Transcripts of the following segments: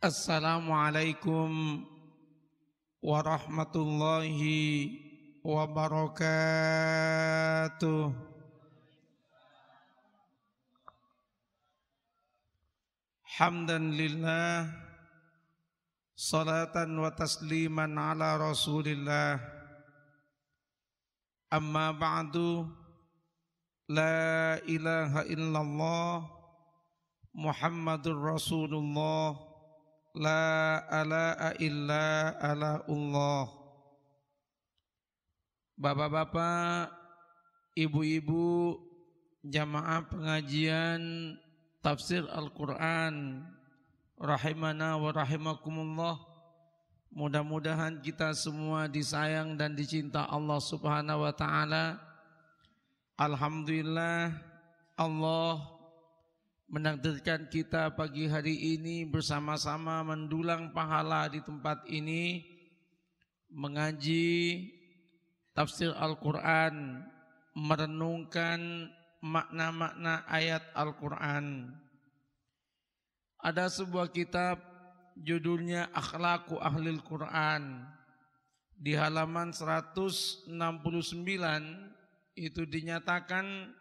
Assalamualaikum warahmatullahi wabarakatuh. Hamdan lillah salatan wa tasliman ala Rasulillah. Amma ba'du la ilaha illallah Muhammadur Rasulullah la ala illa ala Allah. Bapak-bapak, ibu-ibu, jamaah pengajian tafsir Al-Quran, rahimana wa rahimakumullah. Mudah-mudahan kita semua disayang dan dicinta Allah Subhanahu wa taala. Alhamdulillah Allah menakdirkan kita pagi hari ini bersama-sama mendulang pahala di tempat ini mengaji tafsir Al-Qur'an merenungkan makna-makna ayat Al-Qur'an ada sebuah kitab judulnya Akhlaku Ahlil Qur'an di halaman 169 itu dinyatakan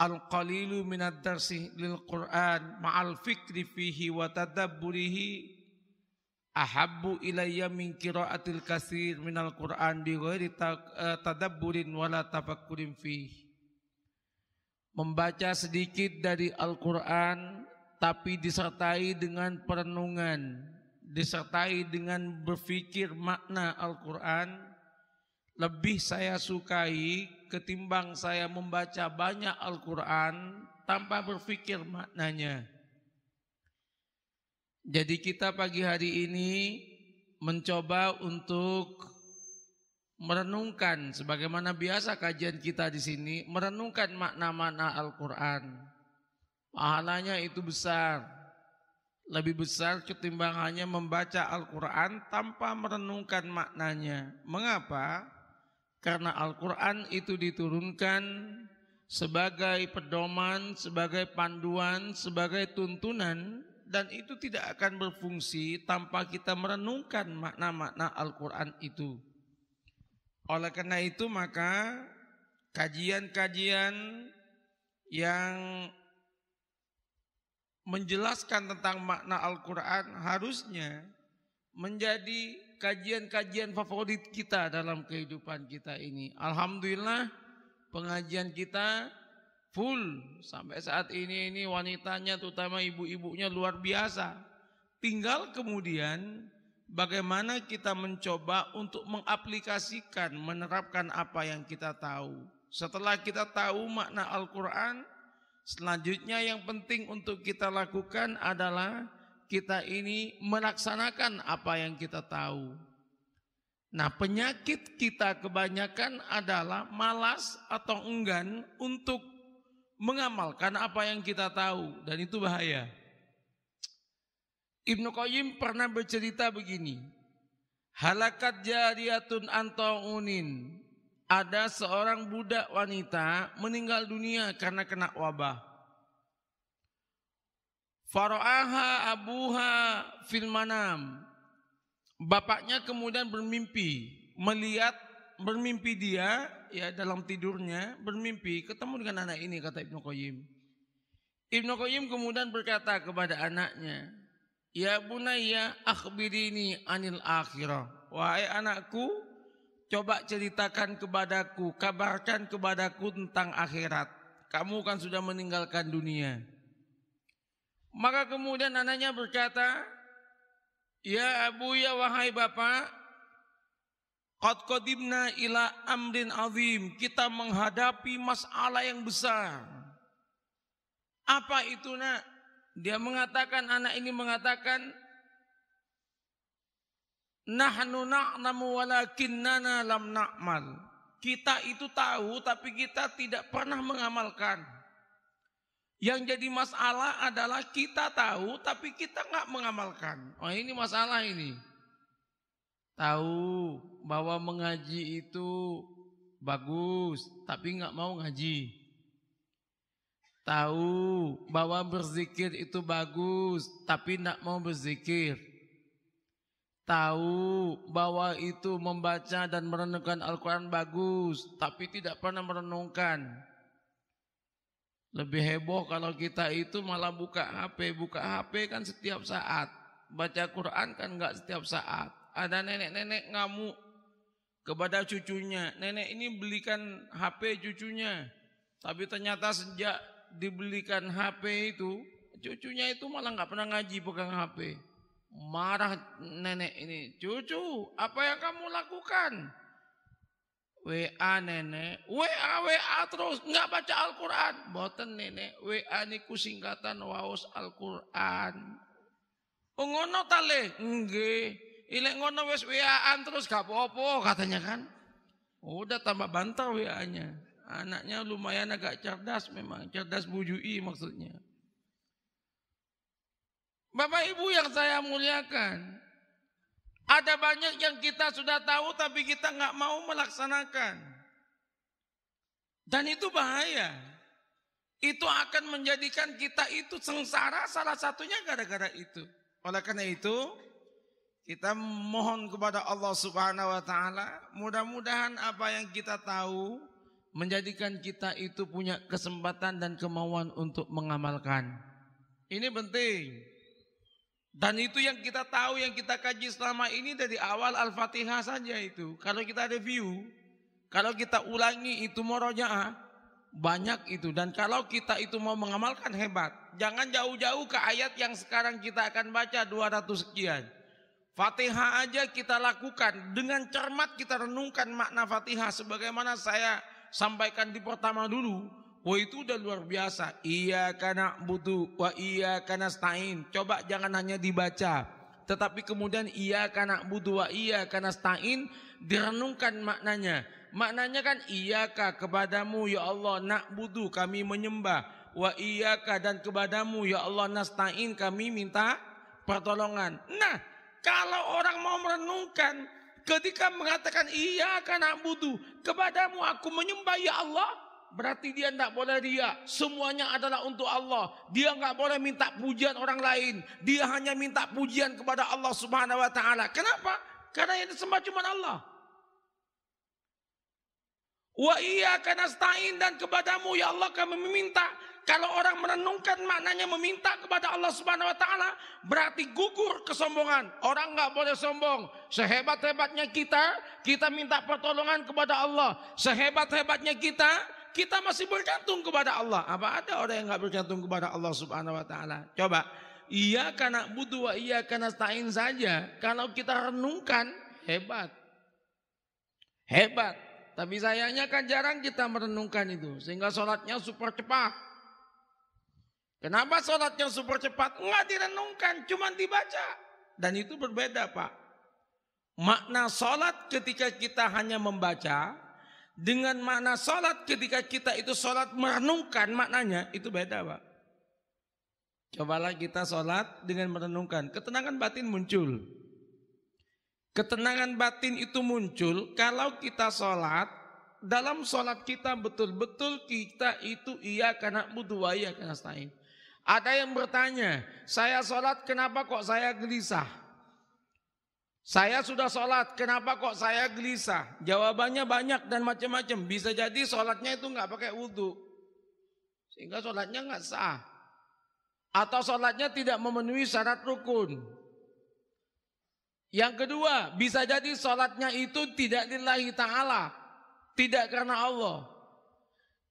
Al-qalilu minad darsi lil Qur'an ma'al fikri fihi wa tadabburihi ahabbu ilayya min qira'atil katsir minal Qur'an bi ghairi eh, tadabburin wala tafakkurin fihi. Membaca sedikit dari Al-Qur'an tapi disertai dengan perenungan, disertai dengan berfikir makna Al-Qur'an lebih saya sukai ketimbang saya membaca banyak Al-Quran tanpa berpikir maknanya. Jadi kita pagi hari ini mencoba untuk merenungkan sebagaimana biasa kajian kita di sini merenungkan makna-makna Al-Qur'an. Pahalanya itu besar. Lebih besar ketimbang hanya membaca Al-Qur'an tanpa merenungkan maknanya. Mengapa? Karena Al-Quran itu diturunkan sebagai pedoman, sebagai panduan, sebagai tuntunan dan itu tidak akan berfungsi tanpa kita merenungkan makna-makna Al-Quran itu. Oleh karena itu maka kajian-kajian yang menjelaskan tentang makna Al-Quran harusnya menjadi kajian-kajian favorit kita dalam kehidupan kita ini. Alhamdulillah pengajian kita full sampai saat ini ini wanitanya terutama ibu-ibunya luar biasa. Tinggal kemudian bagaimana kita mencoba untuk mengaplikasikan, menerapkan apa yang kita tahu. Setelah kita tahu makna Al-Qur'an, selanjutnya yang penting untuk kita lakukan adalah kita ini melaksanakan apa yang kita tahu. Nah, penyakit kita kebanyakan adalah malas atau enggan untuk mengamalkan apa yang kita tahu dan itu bahaya. Ibnu Qayyim pernah bercerita begini. Halakat jariyatun antaunin. Ada seorang budak wanita meninggal dunia karena kena wabah. Faraaha abuha fil manam. Bapaknya kemudian bermimpi, melihat bermimpi dia ya dalam tidurnya bermimpi ketemu dengan anak ini kata Ibnu Qayyim. Ibnu Qayyim kemudian berkata kepada anaknya, "Ya bunayya akhbirini anil akhirah." Wahai anakku, coba ceritakan kepadaku, kabarkan kepadaku tentang akhirat. Kamu kan sudah meninggalkan dunia. Maka kemudian anaknya berkata, Ya Abu ya wahai bapak, Qad ila amrin azim. Kita menghadapi masalah yang besar. Apa itu nak? Dia mengatakan, anak ini mengatakan, Nahnu na'namu walakinnana lam na'mal. Kita itu tahu tapi kita tidak pernah mengamalkan. Yang jadi masalah adalah kita tahu tapi kita nggak mengamalkan. Oh ini masalah ini. Tahu bahwa mengaji itu bagus tapi nggak mau ngaji. Tahu bahwa berzikir itu bagus tapi nggak mau berzikir tahu bahwa itu membaca dan merenungkan Al-Quran bagus, tapi tidak pernah merenungkan. Lebih heboh kalau kita itu malah buka HP. Buka HP kan setiap saat. Baca Quran kan nggak setiap saat. Ada nenek-nenek ngamuk kepada cucunya. Nenek ini belikan HP cucunya. Tapi ternyata sejak dibelikan HP itu, cucunya itu malah nggak pernah ngaji pegang HP. Marah nenek ini, cucu, apa yang kamu lakukan? WA nenek, WA WA terus nggak baca Al-Qur'an. Boten nenek, WA niku singkatan waos Al-Qur'an. Oh, ngono tale, nge. Ilek ngono wes WA-an terus gak apa-apa katanya kan. Udah tambah bantah WA-nya. Anaknya lumayan agak cerdas memang, cerdas bujui maksudnya. Bapak Ibu yang saya muliakan, ada banyak yang kita sudah tahu tapi kita nggak mau melaksanakan. Dan itu bahaya. Itu akan menjadikan kita itu sengsara salah satunya gara-gara itu. Oleh karena itu, kita mohon kepada Allah Subhanahu wa taala, mudah-mudahan apa yang kita tahu menjadikan kita itu punya kesempatan dan kemauan untuk mengamalkan. Ini penting. Dan itu yang kita tahu, yang kita kaji selama ini dari awal Al-Fatihah saja itu. Kalau kita review, kalau kita ulangi itu morojaah, banyak itu. Dan kalau kita itu mau mengamalkan hebat. Jangan jauh-jauh ke ayat yang sekarang kita akan baca 200 sekian. Fatihah aja kita lakukan. Dengan cermat kita renungkan makna Fatihah. Sebagaimana saya sampaikan di pertama dulu. Wah itu udah luar biasa. Iya karena butuh, wah iya karena stain. Coba jangan hanya dibaca. Tetapi kemudian iya karena butuh, wah iya karena stain. Direnungkan maknanya. Maknanya kan iya ka kepadamu ya Allah nak butuh kami menyembah. wah iya ka dan kepadamu ya Allah nasta'in kami minta pertolongan. Nah kalau orang mau merenungkan ketika mengatakan iya karena butuh kepadamu aku menyembah ya Allah berarti dia tidak boleh dia Semuanya adalah untuk Allah. Dia nggak boleh minta pujian orang lain. Dia hanya minta pujian kepada Allah Subhanahu wa taala. Kenapa? Karena yang disembah cuma Allah. Wa iya karena stain dan kepadamu ya Allah kami meminta. Kalau orang merenungkan maknanya meminta kepada Allah Subhanahu wa taala, berarti gugur kesombongan. Orang nggak boleh sombong. Sehebat-hebatnya kita, kita minta pertolongan kepada Allah. Sehebat-hebatnya kita, kita masih bergantung kepada Allah. Apa ada orang yang nggak bergantung kepada Allah Subhanahu wa taala? Coba, iya karena butuh, iya karena stain saja. Kalau kita renungkan, hebat. Hebat. Tapi sayangnya kan jarang kita merenungkan itu. Sehingga sholatnya super cepat. Kenapa sholatnya super cepat? Enggak direnungkan, cuma dibaca. Dan itu berbeda Pak. Makna sholat ketika kita hanya membaca, dengan makna salat ketika kita itu salat merenungkan maknanya itu beda Pak. Cobalah kita salat dengan merenungkan, ketenangan batin muncul. Ketenangan batin itu muncul kalau kita salat dalam sholat kita betul-betul kita itu iya karena butuh iya karena stain. Ada yang bertanya, saya sholat kenapa kok saya gelisah? Saya sudah sholat, kenapa kok saya gelisah? Jawabannya banyak dan macam-macam. Bisa jadi sholatnya itu nggak pakai wudhu. Sehingga sholatnya nggak sah. Atau sholatnya tidak memenuhi syarat rukun. Yang kedua, bisa jadi sholatnya itu tidak lillahi ta'ala. Tidak karena Allah.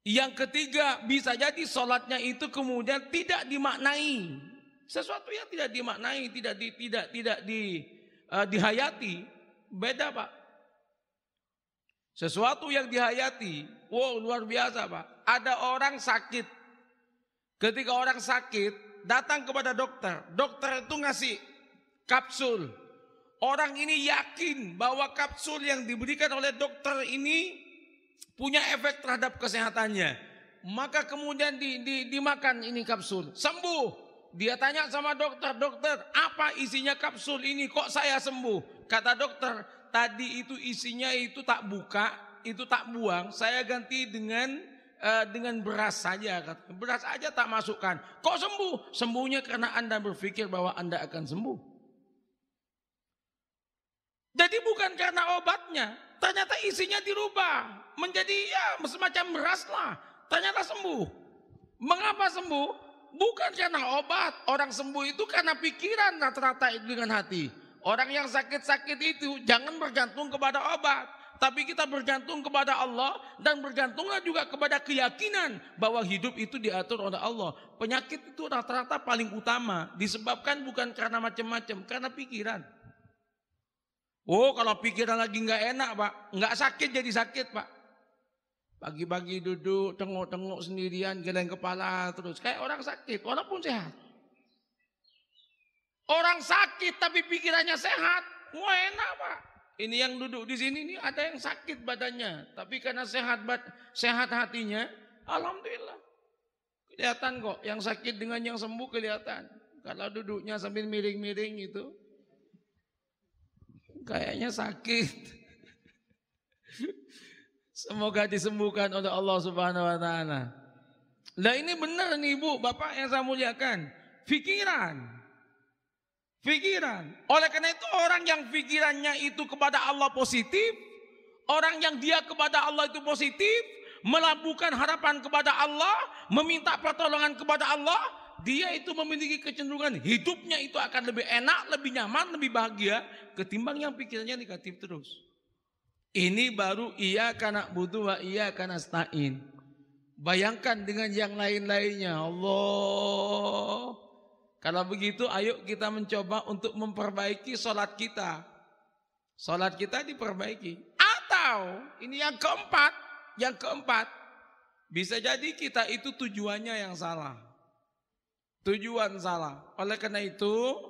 Yang ketiga, bisa jadi sholatnya itu kemudian tidak dimaknai. Sesuatu yang tidak dimaknai, tidak di, tidak tidak di, uh, dihayati beda pak. Sesuatu yang dihayati, wow luar biasa pak. Ada orang sakit. Ketika orang sakit, datang kepada dokter. Dokter itu ngasih kapsul. Orang ini yakin bahwa kapsul yang diberikan oleh dokter ini punya efek terhadap kesehatannya. Maka kemudian di, di, dimakan ini kapsul, sembuh. Dia tanya sama dokter, dokter apa isinya kapsul ini kok saya sembuh? Kata dokter, tadi itu isinya itu tak buka, itu tak buang, saya ganti dengan uh, dengan beras saja. Beras aja tak masukkan. Kok sembuh? Sembuhnya karena Anda berpikir bahwa Anda akan sembuh. Jadi bukan karena obatnya, ternyata isinya dirubah menjadi ya semacam beras lah. Ternyata sembuh. Mengapa sembuh? bukan karena obat. Orang sembuh itu karena pikiran rata-rata dengan hati. Orang yang sakit-sakit itu jangan bergantung kepada obat. Tapi kita bergantung kepada Allah dan bergantunglah juga kepada keyakinan bahwa hidup itu diatur oleh Allah. Penyakit itu rata-rata paling utama disebabkan bukan karena macam-macam, karena pikiran. Oh kalau pikiran lagi nggak enak pak, nggak sakit jadi sakit pak. Pagi-pagi duduk, tengok-tengok sendirian, geleng kepala terus. Kayak orang sakit, walaupun sehat. Orang sakit tapi pikirannya sehat. Wah enak pak. Ini yang duduk di sini ini ada yang sakit badannya. Tapi karena sehat bat, sehat hatinya, Alhamdulillah. Kelihatan kok yang sakit dengan yang sembuh kelihatan. Kalau duduknya sambil miring-miring itu. Kayaknya sakit. Semoga disembuhkan oleh Allah Subhanahu wa taala. Nah ini benar nih Ibu, Bapak yang saya muliakan. Pikiran. Pikiran. Oleh karena itu orang yang pikirannya itu kepada Allah positif, orang yang dia kepada Allah itu positif, melabuhkan harapan kepada Allah, meminta pertolongan kepada Allah, dia itu memiliki kecenderungan hidupnya itu akan lebih enak, lebih nyaman, lebih bahagia ketimbang yang pikirannya negatif terus. Ini baru ia karena butuh ia iya karena stain. Bayangkan dengan yang lain-lainnya. Allah. Kalau begitu ayo kita mencoba untuk memperbaiki sholat kita. Sholat kita diperbaiki. Atau ini yang keempat. Yang keempat. Bisa jadi kita itu tujuannya yang salah. Tujuan salah. Oleh karena itu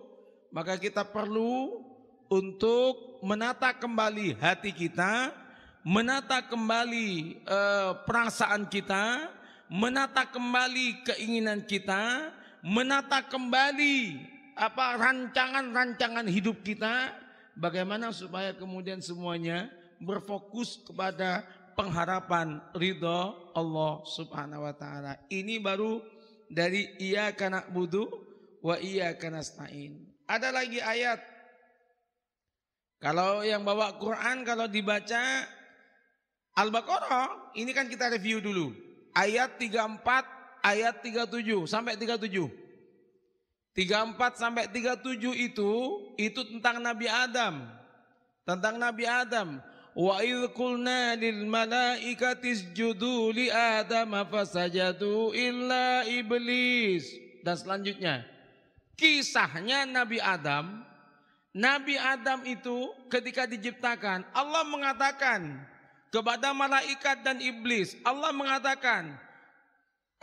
maka kita perlu untuk menata kembali hati kita, menata kembali e, perasaan kita, menata kembali keinginan kita, menata kembali apa rancangan-rancangan hidup kita bagaimana supaya kemudian semuanya berfokus kepada pengharapan ridho Allah Subhanahu wa taala. Ini baru dari iya karena budu wa iya karena stain. Ada lagi ayat kalau yang bawa Quran kalau dibaca Al-Baqarah, ini kan kita review dulu. Ayat 34, ayat 37 sampai 37. 34 sampai 37 itu itu tentang Nabi Adam. Tentang Nabi Adam. Wa idh qulna lil malaikati isjudu li Adam fasajadu illa iblis. Dan selanjutnya kisahnya Nabi Adam Nabi Adam itu ketika diciptakan, Allah mengatakan kepada malaikat dan iblis, Allah mengatakan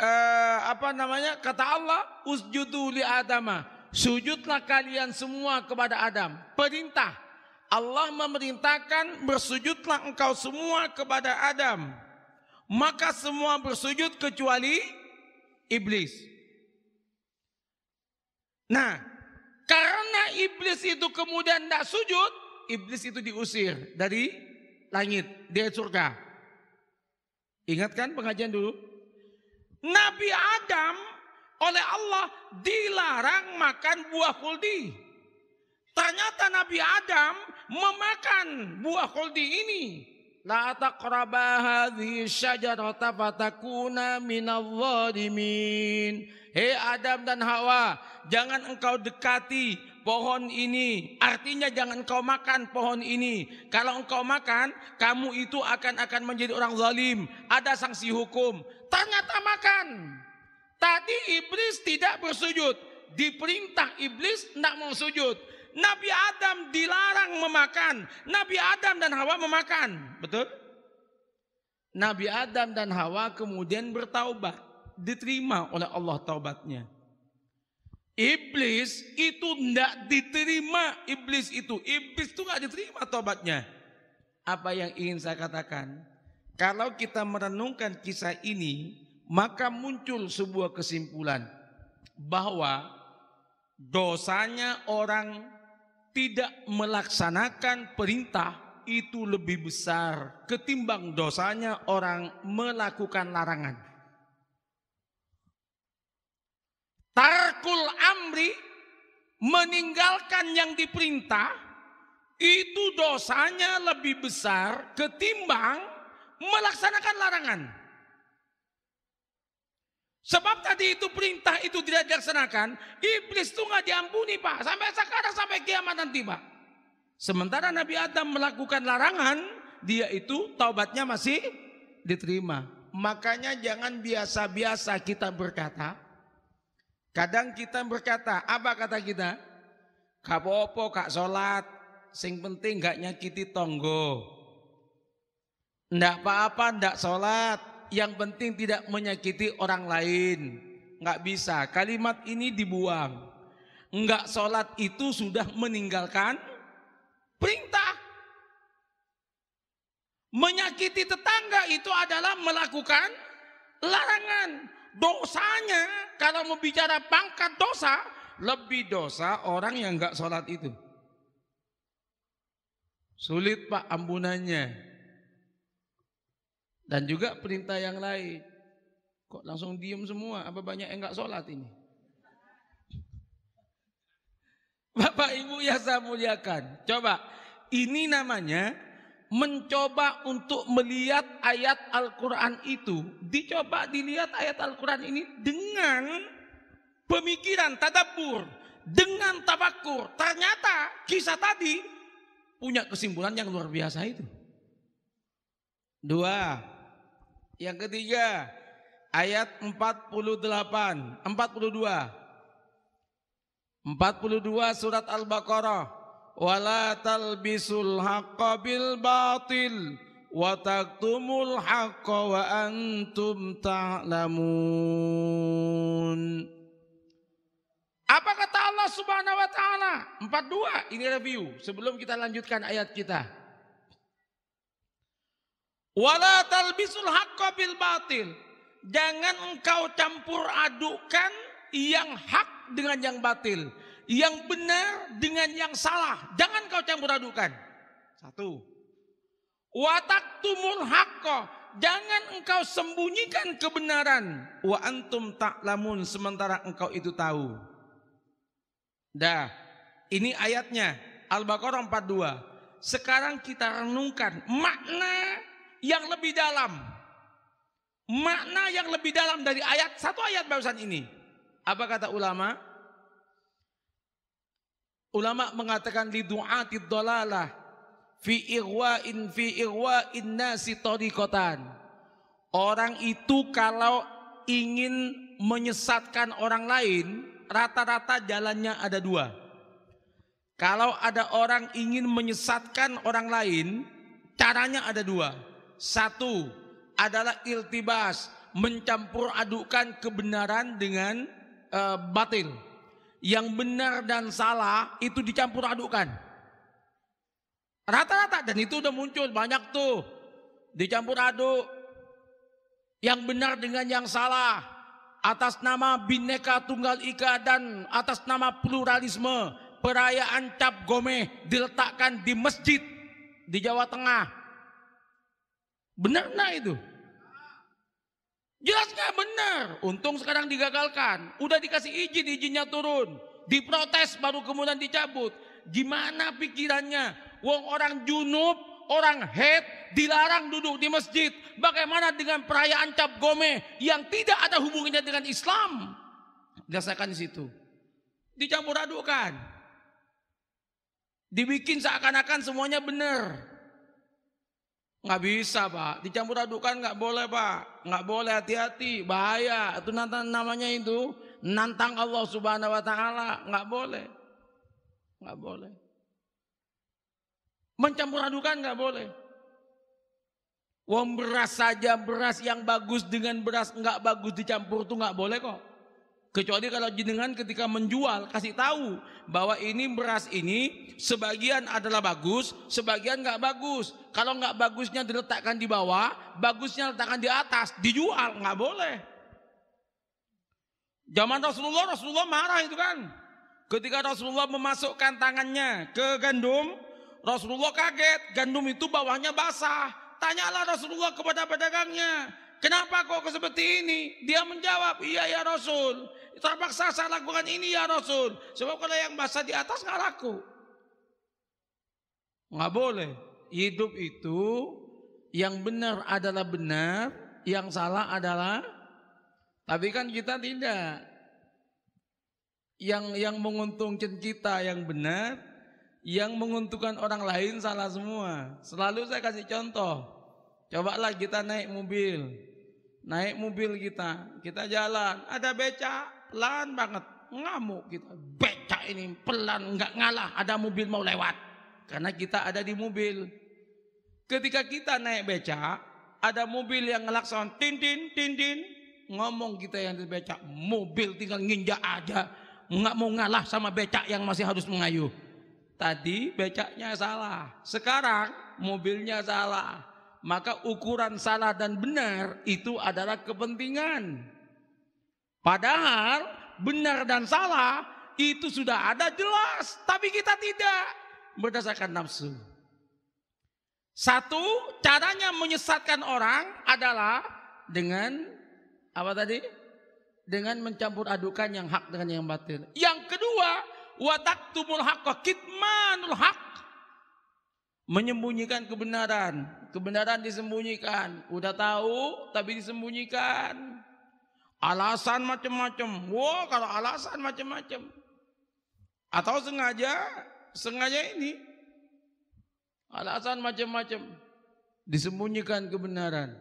eh, apa namanya? Kata Allah, usjudu li Adama, sujudlah kalian semua kepada Adam. Perintah Allah memerintahkan bersujudlah engkau semua kepada Adam. Maka semua bersujud kecuali iblis. Nah, karena iblis itu kemudian tidak sujud, iblis itu diusir dari langit, dari surga. Ingatkan pengajian dulu. Nabi Adam oleh Allah dilarang makan buah kuldi. Ternyata Nabi Adam memakan buah kuldi ini la taqraba hadhihi syajarata fatakuna minal zalimin. Hei Adam dan Hawa, jangan engkau dekati pohon ini. Artinya jangan engkau makan pohon ini. Kalau engkau makan, kamu itu akan akan menjadi orang zalim. Ada sanksi hukum. Ternyata makan. Tadi iblis tidak bersujud. Diperintah iblis tidak mau sujud Nabi Adam dilarang memakan. Nabi Adam dan Hawa memakan. Betul? Nabi Adam dan Hawa kemudian bertaubat. Diterima oleh Allah taubatnya. Iblis itu tidak diterima. Iblis itu. Iblis itu tidak diterima taubatnya. Apa yang ingin saya katakan? Kalau kita merenungkan kisah ini, maka muncul sebuah kesimpulan bahwa dosanya orang tidak melaksanakan perintah itu lebih besar ketimbang dosanya orang melakukan larangan. Tarkul amri meninggalkan yang diperintah itu dosanya lebih besar ketimbang melaksanakan larangan. Sebab tadi itu perintah itu tidak dilaksanakan, iblis itu nggak diampuni pak. Sampai sekarang sampai kiamat nanti pak. Sementara Nabi Adam melakukan larangan, dia itu taubatnya masih diterima. Makanya jangan biasa-biasa kita berkata. Kadang kita berkata, apa kata kita? Kak kak solat, Sing penting gak nyakiti tonggo. Ndak apa-apa, ndak solat yang penting tidak menyakiti orang lain. Nggak bisa, kalimat ini dibuang. Enggak sholat itu sudah meninggalkan perintah. Menyakiti tetangga itu adalah melakukan larangan. Dosanya kalau mau bicara pangkat dosa, lebih dosa orang yang nggak sholat itu. Sulit pak ambunannya. Dan juga perintah yang lain. Kok langsung diem semua? Apa banyak yang nggak sholat ini? Bapak Ibu ya saya muliakan. Coba, ini namanya mencoba untuk melihat ayat Al-Quran itu, dicoba dilihat ayat Al-Quran ini dengan pemikiran tadabur, dengan tabakur. Ternyata kisah tadi punya kesimpulan yang luar biasa itu. Dua, yang ketiga, ayat 48, 42. 42 surat Al-Baqarah. Wala talbisul haqqa bil batil wa taktumul haqqa wa antum ta'lamun. Apa kata Allah Subhanahu wa taala? 42 ini review sebelum kita lanjutkan ayat kita. Wala talbisul haqqa bil batil. Jangan engkau campur adukan yang hak dengan yang batil. Yang benar dengan yang salah. Jangan kau campur adukan. Satu. Watak tumul haqqa. Jangan engkau sembunyikan kebenaran. Wa antum taklamun sementara engkau itu tahu. Dah. Ini ayatnya. Al-Baqarah 42. Sekarang kita renungkan makna yang lebih dalam. Makna yang lebih dalam dari ayat satu ayat barusan ini. Apa kata ulama? Ulama mengatakan di du'ati dolalah fi irwa'in fi irwa'in nasi tariqatan. Orang itu kalau ingin menyesatkan orang lain, rata-rata jalannya ada dua. Kalau ada orang ingin menyesatkan orang lain, caranya ada dua. Satu adalah iltibas, mencampur adukan kebenaran dengan e, eh, batil. Yang benar dan salah itu dicampur adukan. Rata-rata dan itu udah muncul banyak tuh. Dicampur aduk. Yang benar dengan yang salah. Atas nama bineka tunggal ika dan atas nama pluralisme. Perayaan cap gomeh diletakkan di masjid di Jawa Tengah Benar nggak itu? Jelas nggak benar. Untung sekarang digagalkan. Udah dikasih izin, izinnya turun. Diprotes baru kemudian dicabut. Gimana pikirannya? Wong orang junub, orang head, dilarang duduk di masjid. Bagaimana dengan perayaan Cap Gome yang tidak ada hubungannya dengan Islam? Dasarkan di situ. Dicampur adukan. Dibikin seakan-akan semuanya benar. Nggak bisa pak, dicampur adukan nggak boleh pak, nggak boleh hati-hati, bahaya. Itu namanya itu nantang Allah Subhanahu Wa Taala, nggak boleh, nggak boleh. Mencampur adukan nggak boleh. Wong beras saja beras yang bagus dengan beras nggak bagus dicampur tuh nggak boleh kok. Kecuali kalau jenengan ketika menjual kasih tahu bahwa ini beras ini sebagian adalah bagus, sebagian nggak bagus. Kalau nggak bagusnya diletakkan di bawah, bagusnya letakkan di atas, dijual nggak boleh. Zaman Rasulullah, Rasulullah marah itu kan. Ketika Rasulullah memasukkan tangannya ke gandum, Rasulullah kaget, gandum itu bawahnya basah. Tanyalah Rasulullah kepada pedagangnya, kenapa kok seperti ini? Dia menjawab, iya ya Rasul, terpaksa saya lakukan ini ya Rasul. Sebab kalau yang bahasa di atas nggak laku. Nggak boleh. Hidup itu yang benar adalah benar, yang salah adalah tapi kan kita tidak. Yang yang menguntungkan kita yang benar, yang menguntungkan orang lain salah semua. Selalu saya kasih contoh. Cobalah kita naik mobil. Naik mobil kita, kita jalan, ada becak pelan banget. Ngamuk kita, gitu. becak ini pelan, nggak ngalah. Ada mobil mau lewat, karena kita ada di mobil. Ketika kita naik becak, ada mobil yang ngelakson, tindin tindin Ngomong kita yang di becak. mobil tinggal nginjak aja. Nggak mau ngalah sama becak yang masih harus mengayuh. Tadi becaknya salah, sekarang mobilnya salah maka ukuran salah dan benar itu adalah kepentingan. Padahal benar dan salah itu sudah ada jelas, tapi kita tidak berdasarkan nafsu. Satu, caranya menyesatkan orang adalah dengan apa tadi? Dengan mencampur adukan yang hak dengan yang batin. Yang kedua, watak tumul hak, kitmanul hak, Menyembunyikan kebenaran. Kebenaran disembunyikan. Udah tahu tapi disembunyikan. Alasan macam-macam. Wow, kalau alasan macam-macam. Atau sengaja, sengaja ini. Alasan macam-macam. Disembunyikan kebenaran.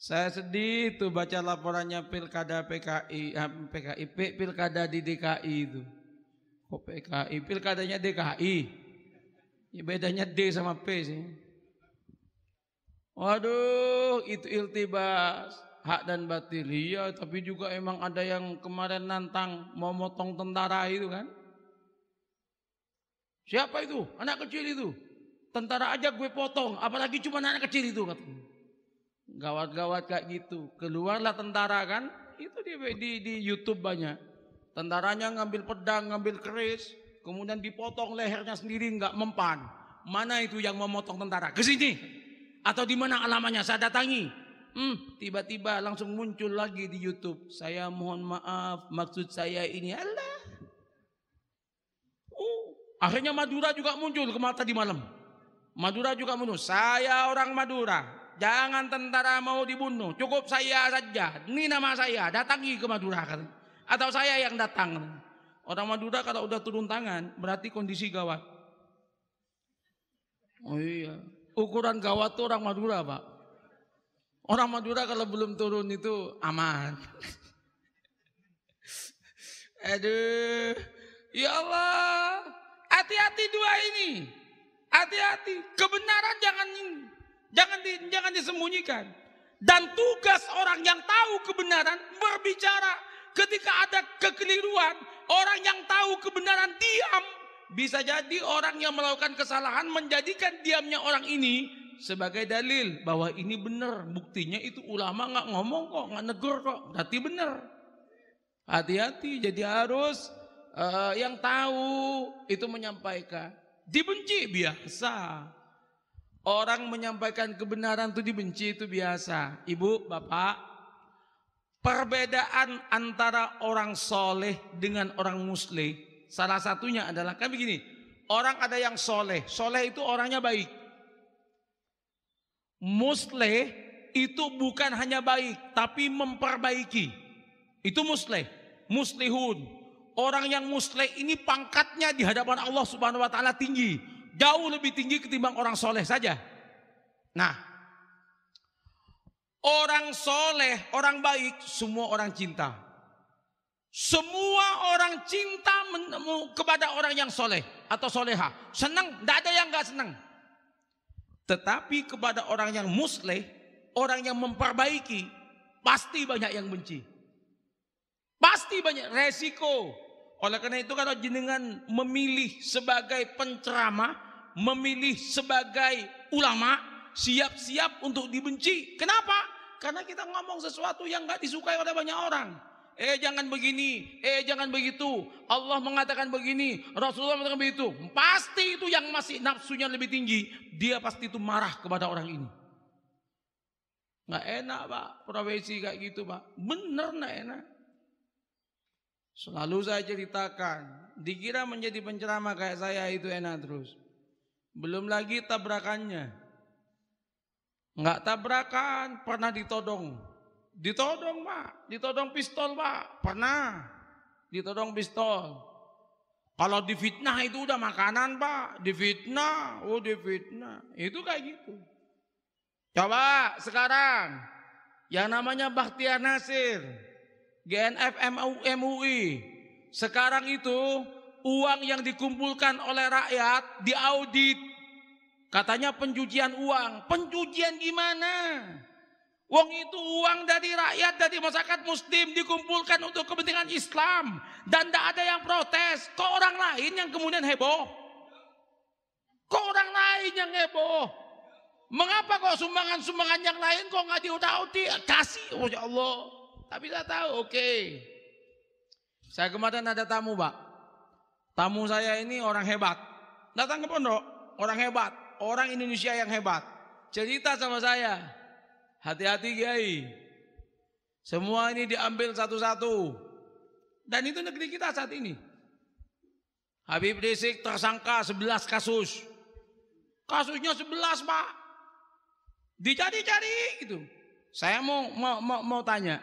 Saya sedih itu baca laporannya pilkada PKI, eh, PKI, pilkada di DKI itu. Kok PKI? Pilkadanya DKI. Ya bedanya D sama P sih. Waduh, itu iltibas hak dan batil. Iya, tapi juga emang ada yang kemarin nantang mau motong tentara itu kan? Siapa itu? Anak kecil itu. Tentara aja gue potong, apalagi cuma anak kecil itu Gawat-gawat kayak gitu. Keluarlah tentara kan? Itu di di, di YouTube banyak. Tentaranya ngambil pedang, ngambil keris, kemudian dipotong lehernya sendiri nggak mempan. Mana itu yang memotong tentara? Ke sini. Atau di mana alamannya? Saya datangi. Hmm, tiba-tiba langsung muncul lagi di YouTube. Saya mohon maaf, maksud saya ini Allah. Oh, akhirnya Madura juga muncul ke mata di malam. Madura juga muncul. Saya orang Madura. Jangan tentara mau dibunuh. Cukup saya saja. Ini nama saya. Datangi ke Madura. kan? Atau saya yang datang. Orang Madura kalau udah turun tangan, berarti kondisi gawat. Oh iya. Ukuran gawat itu orang Madura, Pak. Orang Madura kalau belum turun itu aman. Aduh, ya Allah, hati-hati dua ini. Hati-hati, kebenaran jangan jangan di, jangan disembunyikan. Dan tugas orang yang tahu kebenaran berbicara ketika ada kekeliruan, orang yang tahu kebenaran diam. Bisa jadi orang yang melakukan kesalahan menjadikan diamnya orang ini sebagai dalil bahwa ini benar. Buktinya itu ulama nggak ngomong kok, nggak negur kok. Berarti benar. Hati-hati. Jadi harus uh, yang tahu itu menyampaikan. Dibenci biasa. Orang menyampaikan kebenaran itu dibenci itu biasa. Ibu, bapak, perbedaan antara orang soleh dengan orang muslim salah satunya adalah kan begini. Orang ada yang soleh, soleh itu orangnya baik. Musleh itu bukan hanya baik, tapi memperbaiki. Itu musleh, muslihun. Orang yang musleh ini pangkatnya di hadapan Allah Subhanahu wa taala tinggi, jauh lebih tinggi ketimbang orang soleh saja. Nah, orang soleh, orang baik, semua orang cinta. Semua orang cinta kepada orang yang soleh atau soleha. Senang, tidak ada yang nggak senang. Tetapi kepada orang yang musleh, orang yang memperbaiki, pasti banyak yang benci. Pasti banyak resiko. Oleh karena itu kalau jenengan memilih sebagai penceramah, memilih sebagai ulama, siap-siap untuk dibenci. Kenapa? Karena kita ngomong sesuatu yang gak disukai oleh banyak orang eh jangan begini, eh jangan begitu. Allah mengatakan begini, Rasulullah mengatakan begitu. Pasti itu yang masih nafsunya lebih tinggi, dia pasti itu marah kepada orang ini. Nggak enak pak, profesi kayak gitu pak. Bener nggak enak. Selalu saya ceritakan, dikira menjadi penceramah kayak saya itu enak terus. Belum lagi tabrakannya. Nggak tabrakan, pernah ditodong. Ditodong pak, ditodong pistol pak, pernah ditodong pistol. Kalau difitnah itu udah makanan pak, difitnah, oh difitnah, itu kayak gitu. Coba sekarang yang namanya Bahtiar Nasir, GNF MUI, sekarang itu uang yang dikumpulkan oleh rakyat diaudit. Katanya pencucian uang. Pencucian gimana? Uang itu uang dari rakyat, dari masyarakat muslim dikumpulkan untuk kepentingan Islam. Dan tidak ada yang protes. Kok orang lain yang kemudian heboh? Kok orang lain yang heboh? Mengapa kok sumbangan-sumbangan yang lain kok nggak diutauti? Kasih, oh ya Allah. Tapi saya tahu, oke. Okay. Saya kemarin ada tamu, Pak. Tamu saya ini orang hebat. Datang ke pondok, orang hebat. Orang Indonesia yang hebat. Cerita sama saya, Hati-hati Kiai. Semua ini diambil satu-satu. Dan itu negeri kita saat ini. Habib Rizik tersangka 11 kasus. Kasusnya 11, Pak. Dicari-cari gitu. Saya mau mau mau, mau tanya,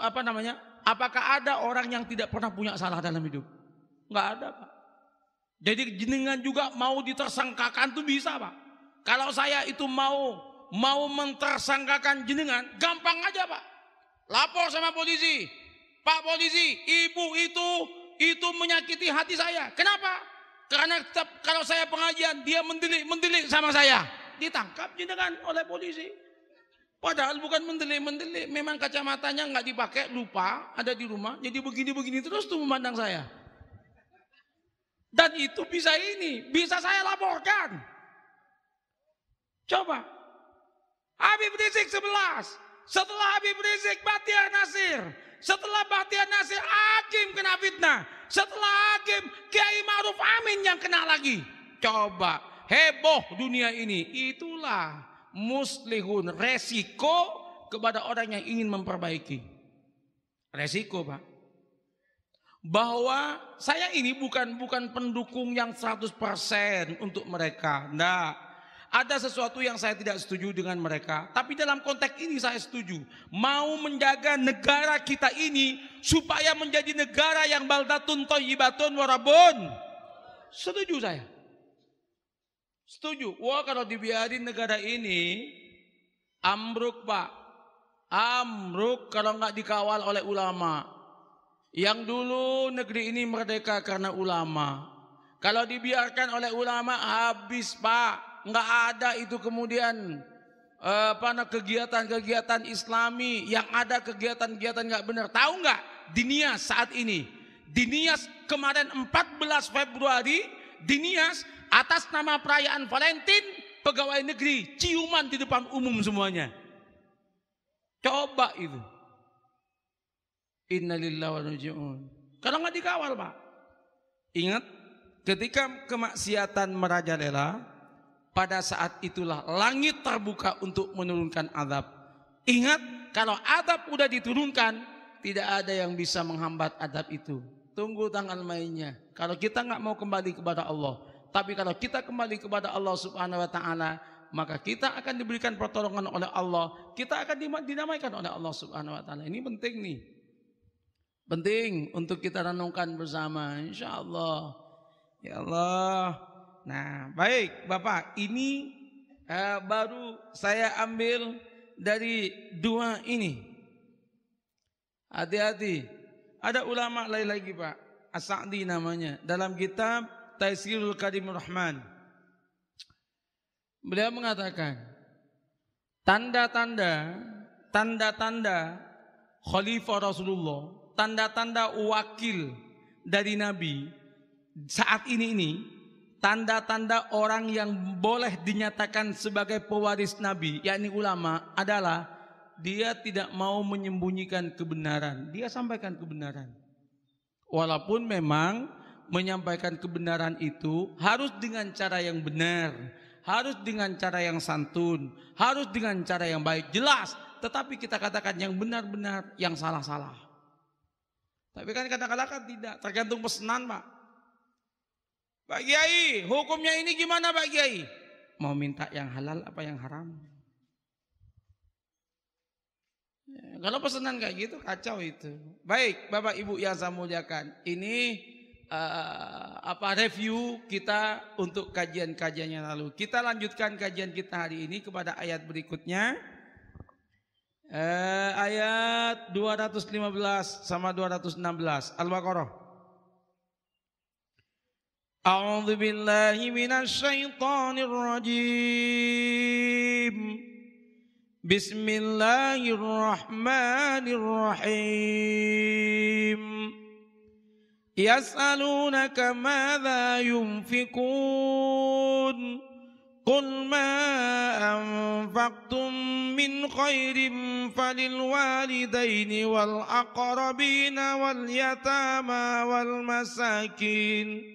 apa namanya? Apakah ada orang yang tidak pernah punya salah dalam hidup? Enggak ada, Pak. Jadi jenengan juga mau ditersangkakan tuh bisa, Pak. Kalau saya itu mau mau mentersangkakan jenengan, gampang aja pak. Lapor sama polisi. Pak polisi, ibu itu itu menyakiti hati saya. Kenapa? Karena tetap kalau saya pengajian dia mendelik mendelik sama saya. Ditangkap jenengan oleh polisi. Padahal bukan mendelik-mendelik, memang kacamatanya nggak dipakai, lupa, ada di rumah, jadi begini-begini terus tuh memandang saya. Dan itu bisa ini, bisa saya laporkan. Coba, Habib Rizik 11. Setelah Habib Rizik Batia Nasir. Setelah Batia Nasir Hakim kena fitnah. Setelah Hakim Kiai Maruf Amin yang kena lagi. Coba heboh dunia ini. Itulah muslihun resiko kepada orang yang ingin memperbaiki. Resiko, Pak. Bahwa saya ini bukan bukan pendukung yang 100% untuk mereka. Nah, ada sesuatu yang saya tidak setuju dengan mereka, tapi dalam konteks ini saya setuju. Mau menjaga negara kita ini supaya menjadi negara yang baldatun toyibatun warabun. Setuju saya. Setuju. Wah, kalau dibiarin negara ini ambruk, Pak. amruk kalau nggak dikawal oleh ulama. Yang dulu negeri ini merdeka karena ulama. Kalau dibiarkan oleh ulama habis, Pak nggak ada itu kemudian eh, apa kegiatan-kegiatan Islami yang ada kegiatan-kegiatan nggak benar. Tahu nggak? Dinias saat ini. Dinias kemarin 14 Februari, Dinias atas nama perayaan Valentin, pegawai negeri ciuman di depan umum semuanya. Coba itu. Innalillahi wa Kalau nggak dikawal, Pak. Ingat, ketika kemaksiatan merajalela, pada saat itulah langit terbuka untuk menurunkan azab. Ingat, kalau azab udah diturunkan, tidak ada yang bisa menghambat azab itu. Tunggu tangan mainnya. Kalau kita nggak mau kembali kepada Allah, tapi kalau kita kembali kepada Allah Subhanahu wa taala, maka kita akan diberikan pertolongan oleh Allah, kita akan dinamaikan oleh Allah Subhanahu wa taala. Ini penting nih. Penting untuk kita renungkan bersama, insya Allah. Ya Allah, Nah, baik Bapak, ini eh, baru saya ambil dari dua ini. Hati-hati. Ada ulama lain lagi Pak, As-Sa'di namanya, dalam kitab Taisirul Karimur Rahman. Beliau mengatakan, tanda-tanda, tanda-tanda khalifah Rasulullah, tanda-tanda wakil dari Nabi saat ini ini tanda-tanda orang yang boleh dinyatakan sebagai pewaris Nabi, yakni ulama, adalah dia tidak mau menyembunyikan kebenaran. Dia sampaikan kebenaran. Walaupun memang menyampaikan kebenaran itu harus dengan cara yang benar, harus dengan cara yang santun, harus dengan cara yang baik, jelas. Tetapi kita katakan yang benar-benar, yang salah-salah. Tapi kan kadang-kadang kan tidak, tergantung pesanan Pak. Pak Kiai, hukumnya ini gimana Pak Kiai? Mau minta yang halal apa yang haram? Ya, kalau pesanan kayak gitu kacau itu. Baik, Bapak Ibu yang saya muliakan, ini uh, apa review kita untuk kajian-kajian yang lalu. Kita lanjutkan kajian kita hari ini kepada ayat berikutnya. Uh, ayat 215 sama 216 Al-Baqarah. أعوذ بالله من الشيطان الرجيم بسم الله الرحمن الرحيم يسألونك ماذا ينفقون قل ما أنفقتم من خير فللوالدين والأقربين واليتامى والمساكين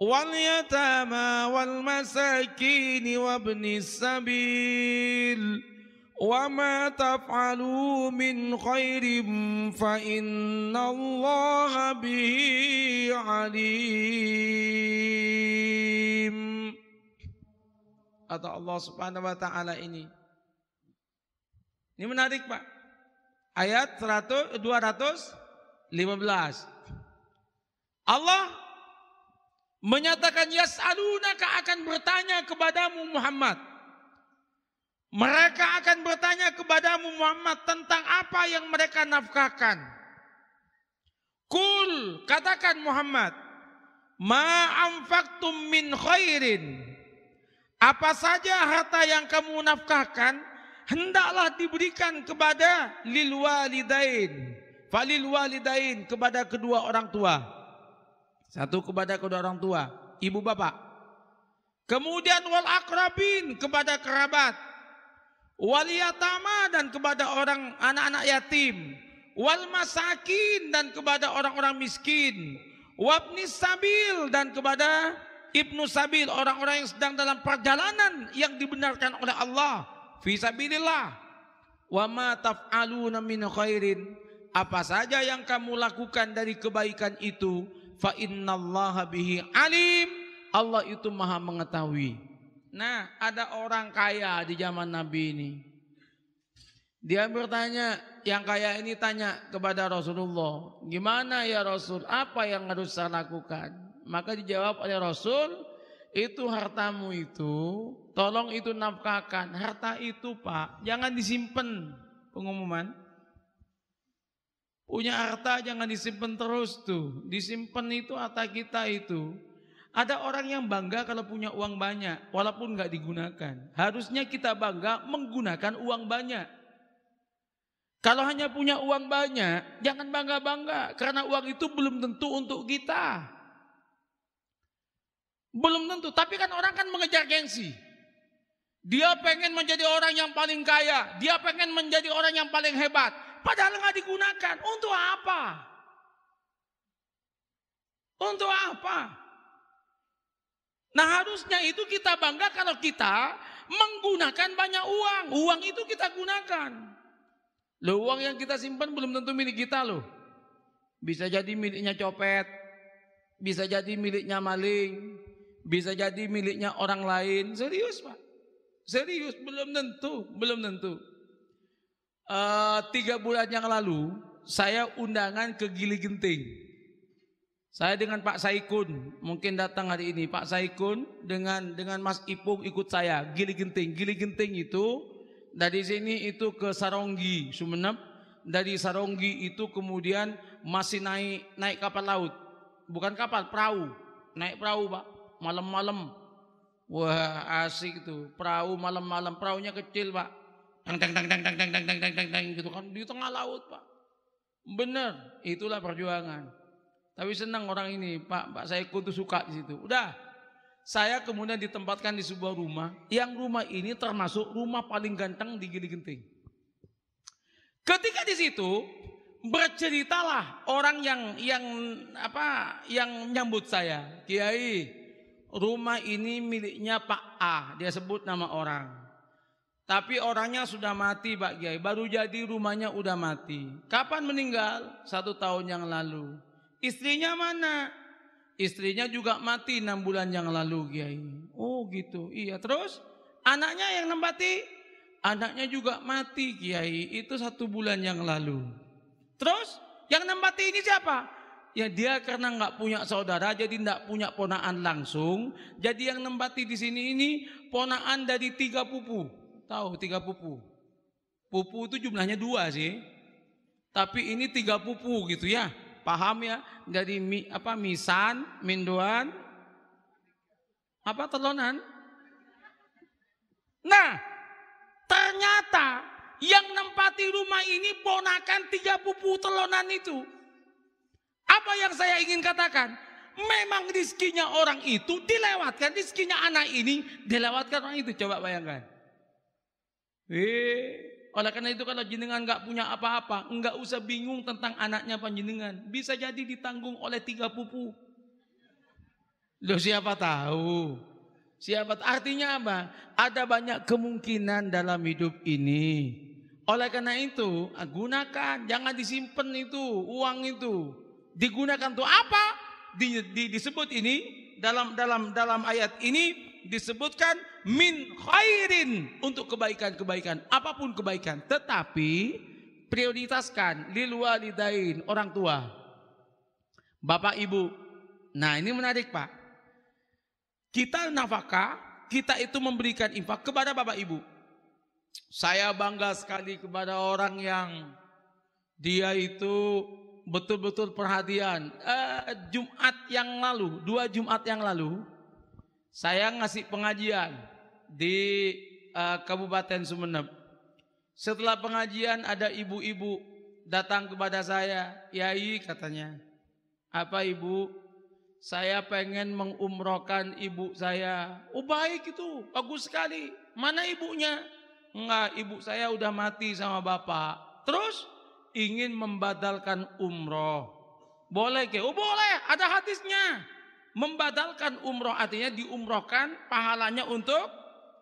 واليتامى والمساكين وابن السبيل وما تفعلوا من خير فإن الله به عليم atau Allah Subhanahu wa taala ini. Ini menarik, Pak. Ayat 100 215. Allah menyatakan yas'alunaka akan bertanya kepadamu Muhammad. Mereka akan bertanya kepadamu Muhammad tentang apa yang mereka nafkahkan. Kul katakan Muhammad, ma'amfaktum min khairin. Apa saja harta yang kamu nafkahkan hendaklah diberikan kepada lil walidain. Falil walidain kepada kedua orang tua. Satu kepada kedua orang tua, ibu bapak. Kemudian wal akrabin kepada kerabat. Wal yatama dan kepada orang anak-anak yatim. Wal masakin dan kepada orang-orang miskin. Wabni sabil dan kepada ibnu sabil orang-orang yang sedang dalam perjalanan yang dibenarkan oleh Allah fi wa ma taf'aluna min khairin apa saja yang kamu lakukan dari kebaikan itu fa innallaha bihi alim. Allah itu maha mengetahui. Nah, ada orang kaya di zaman Nabi ini. Dia bertanya, yang kaya ini tanya kepada Rasulullah, gimana ya Rasul, apa yang harus saya lakukan? Maka dijawab oleh Rasul, itu hartamu itu, tolong itu nafkahkan. Harta itu pak, jangan disimpan pengumuman. Punya harta jangan disimpan terus tuh. Disimpan itu harta kita itu. Ada orang yang bangga kalau punya uang banyak, walaupun nggak digunakan. Harusnya kita bangga menggunakan uang banyak. Kalau hanya punya uang banyak, jangan bangga-bangga karena uang itu belum tentu untuk kita. Belum tentu, tapi kan orang kan mengejar gengsi. Dia pengen menjadi orang yang paling kaya, dia pengen menjadi orang yang paling hebat, Padahal nggak digunakan. Untuk apa? Untuk apa? Nah harusnya itu kita bangga kalau kita menggunakan banyak uang. Uang itu kita gunakan. Loh uang yang kita simpan belum tentu milik kita loh. Bisa jadi miliknya copet. Bisa jadi miliknya maling. Bisa jadi miliknya orang lain. Serius Pak. Serius belum tentu, belum tentu. Eh, tiga bulan yang lalu saya undangan ke Gili Genting. Saya dengan Pak Saikun mungkin datang hari ini. Pak Saikun dengan dengan Mas Ipung ikut saya Gili Genting. Gili Genting itu dari sini itu ke Saronggi Sumenep. Dari Saronggi itu kemudian masih naik naik kapal laut. Bukan kapal, perahu. Naik perahu, Pak. Malam-malam. Wah, asik itu. Perahu malam-malam. Perahunya kecil, Pak. Tang tang tang tang tang tang tang tang tang tang tang gitu kan di tengah laut, Pak. bener itulah perjuangan. Tapi senang orang ini, Pak, Pak saya ikut suka di situ. Udah, saya kemudian ditempatkan di sebuah rumah, yang rumah ini termasuk rumah paling ganteng di Gili Genting. Ketika di situ berceritalah orang yang yang apa yang menyambut saya, Kiai, rumah ini miliknya Pak A, dia sebut nama orang. Tapi orangnya sudah mati Pak Kiai, baru jadi rumahnya udah mati. Kapan meninggal? Satu tahun yang lalu. Istrinya mana? Istrinya juga mati enam bulan yang lalu Kiai. Oh gitu, iya terus? Anaknya yang nembati? Anaknya juga mati Kiai, itu satu bulan yang lalu. Terus? Yang nembati ini siapa? Ya dia karena nggak punya saudara jadi nggak punya ponaan langsung. Jadi yang nembati di sini ini ponaan dari tiga pupu. Tahu tiga pupu. Pupu itu jumlahnya dua sih. Tapi ini tiga pupu gitu ya. Paham ya? Jadi mi, apa misan, minduan, apa telonan. Nah, ternyata yang nempati rumah ini ponakan tiga pupu telonan itu. Apa yang saya ingin katakan? Memang rizkinya orang itu dilewatkan, rizkinya anak ini dilewatkan orang itu. Coba bayangkan. Eh, oleh karena itu kalau jenengan nggak punya apa-apa, nggak usah bingung tentang anaknya panjenengan. Bisa jadi ditanggung oleh tiga pupu. Loh siapa tahu? Siapa artinya apa? Ada banyak kemungkinan dalam hidup ini. Oleh karena itu, gunakan, jangan disimpan itu uang itu. Digunakan untuk apa? Di, di, disebut ini dalam dalam dalam ayat ini disebutkan min khairin untuk kebaikan-kebaikan, apapun kebaikan. Tetapi prioritaskan lil walidain, orang tua. Bapak ibu. Nah, ini menarik, Pak. Kita nafkah, kita itu memberikan infak kepada bapak ibu. Saya bangga sekali kepada orang yang dia itu betul-betul perhatian. Eh, Jumat yang lalu, dua Jumat yang lalu, saya ngasih pengajian di uh, Kabupaten Sumeneb. Setelah pengajian ada ibu-ibu datang kepada saya, "Yai," katanya. "Apa Ibu? Saya pengen mengumrohkan ibu saya." "Oh, baik itu. Bagus sekali. Mana ibunya?" "Enggak, ibu saya udah mati sama bapak." Terus ingin membatalkan umroh. Boleh ke? Oh boleh, ada hadisnya membatalkan umroh artinya diumrohkan pahalanya untuk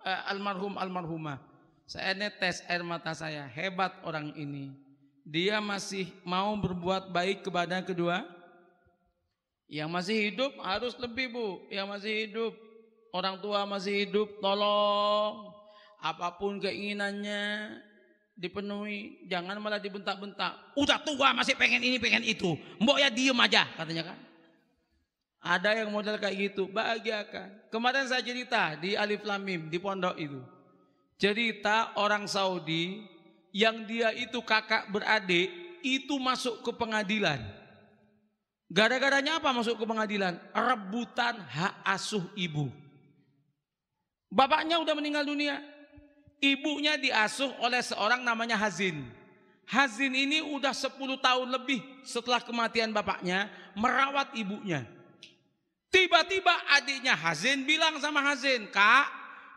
uh, almarhum almarhumah. Saya netes air mata saya hebat orang ini. Dia masih mau berbuat baik kepada kedua. Yang masih hidup harus lebih bu. Yang masih hidup orang tua masih hidup tolong apapun keinginannya dipenuhi jangan malah dibentak-bentak udah tua masih pengen ini pengen itu mbok ya diem aja katanya kan ada yang model kayak gitu, bahagiakan. Kemarin saya cerita di Alif Lam Mim di pondok itu. Cerita orang Saudi yang dia itu kakak beradik itu masuk ke pengadilan. Gara-garanya apa masuk ke pengadilan? Rebutan hak asuh ibu. Bapaknya udah meninggal dunia. Ibunya diasuh oleh seorang namanya Hazin. Hazin ini udah 10 tahun lebih setelah kematian bapaknya merawat ibunya. Tiba-tiba adiknya Hazin bilang sama Hazin, Kak,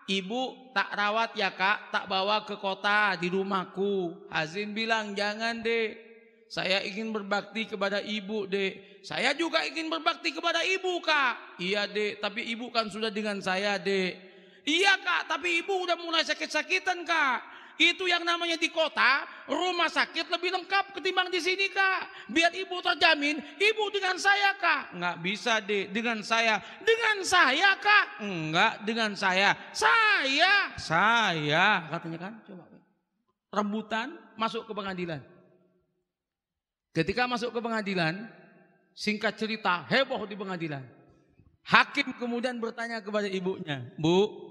ibu tak rawat ya kak, tak bawa ke kota di rumahku. Hazin bilang, jangan deh, saya ingin berbakti kepada ibu deh. Saya juga ingin berbakti kepada ibu kak. Iya deh, tapi ibu kan sudah dengan saya deh. Iya kak, tapi ibu udah mulai sakit-sakitan kak itu yang namanya di kota, rumah sakit lebih lengkap ketimbang di sini kak. Biar ibu terjamin, ibu dengan saya kak. Enggak bisa deh, dengan saya. Dengan saya kak. Enggak, dengan saya. Saya, saya. Katanya kan, coba. Rebutan masuk ke pengadilan. Ketika masuk ke pengadilan, singkat cerita heboh di pengadilan. Hakim kemudian bertanya kepada ibunya, Bu,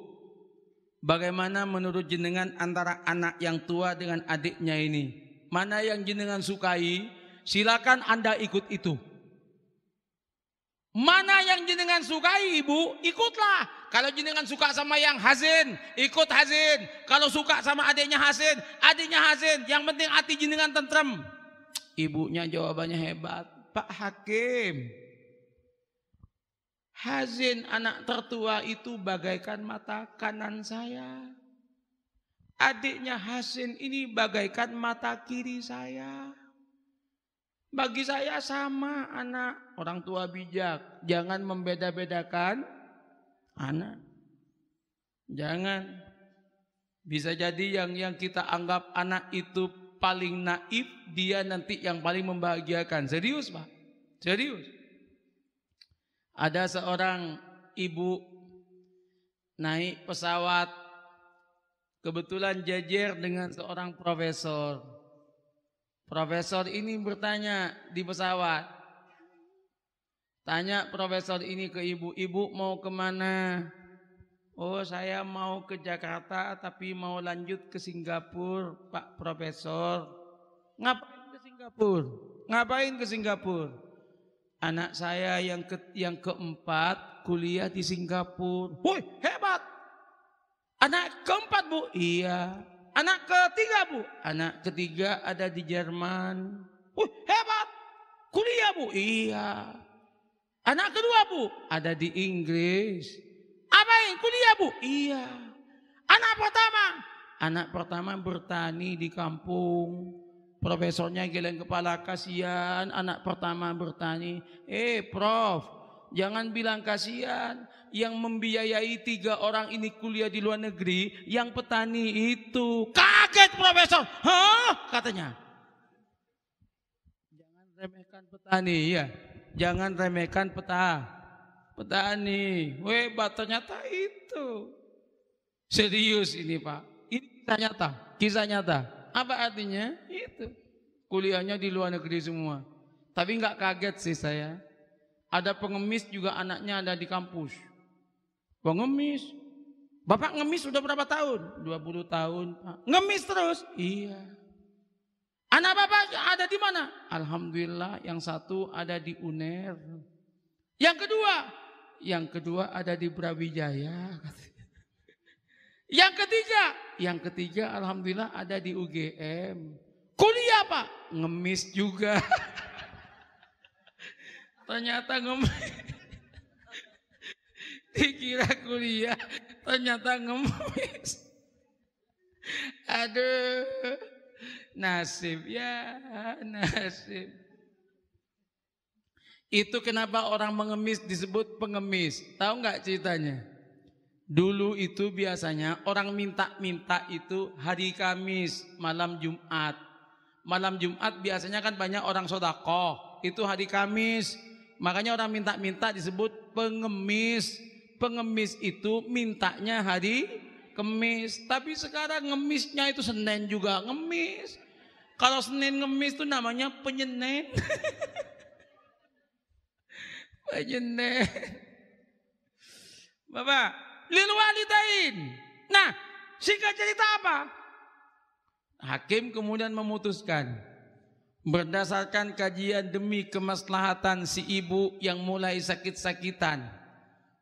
Bagaimana menurut jenengan antara anak yang tua dengan adiknya ini? Mana yang jenengan sukai? Silakan Anda ikut itu. Mana yang jenengan sukai ibu, ikutlah. Kalau jenengan suka sama yang hazin, ikut hazin. Kalau suka sama adiknya hazin, adiknya hazin. Yang penting hati jenengan tentrem. Ibunya jawabannya hebat. Pak Hakim, Hazin anak tertua itu bagaikan mata kanan saya. Adiknya Hasin ini bagaikan mata kiri saya. Bagi saya sama anak orang tua bijak. Jangan membeda-bedakan anak. Jangan. Bisa jadi yang yang kita anggap anak itu paling naif, dia nanti yang paling membahagiakan. Serius, Pak. Serius. Ada seorang ibu naik pesawat kebetulan jajar dengan seorang profesor. Profesor ini bertanya di pesawat. Tanya profesor ini ke ibu, ibu mau kemana? Oh saya mau ke Jakarta tapi mau lanjut ke Singapura Pak Profesor. Ngapain ke Singapura? Ngapain ke Singapura? Anak saya yang ke, yang keempat kuliah di Singapura. Woi, hebat. Anak keempat, Bu. Iya. Anak ketiga, Bu. Anak ketiga ada di Jerman. Woi, hebat. Kuliah, Bu. Iya. Anak kedua, Bu, ada di Inggris. Apa yang kuliah, Bu? Iya. Anak pertama. Anak pertama bertani di kampung. Profesornya geleng kepala, kasihan anak pertama bertani. Eh prof, jangan bilang kasihan. Yang membiayai tiga orang ini kuliah di luar negeri, yang petani itu. Kaget profesor, hah? Katanya. Jangan remehkan petani, ya. Jangan remehkan peta. Petani, weh, ternyata itu. Serius ini pak, ini kisah nyata, kisah nyata. Apa artinya? Itu. Kuliahnya di luar negeri semua. Tapi nggak kaget sih saya. Ada pengemis juga anaknya ada di kampus. Pengemis. Bapak ngemis sudah berapa tahun? 20 tahun, Pak. Ngemis terus? Iya. Anak Bapak ada di mana? Alhamdulillah yang satu ada di UNER. Yang kedua, yang kedua ada di Brawijaya. Katanya. Yang ketiga, yang ketiga alhamdulillah ada di UGM. Kuliah Pak, ngemis juga. ternyata ngemis. Dikira kuliah, ternyata ngemis. Aduh, nasib ya, nasib. Itu kenapa orang mengemis disebut pengemis. Tahu nggak ceritanya? Dulu itu biasanya orang minta-minta itu hari Kamis, malam Jumat. Malam Jumat biasanya kan banyak orang sodakoh. Itu hari Kamis. Makanya orang minta-minta disebut pengemis. Pengemis itu mintanya hari kemis. Tapi sekarang ngemisnya itu Senin juga ngemis. Kalau Senin ngemis itu namanya penyenen. penyenen. Bapak, Lil walidain. Nah, singkat cerita apa? Hakim kemudian memutuskan berdasarkan kajian demi kemaslahatan si ibu yang mulai sakit-sakitan,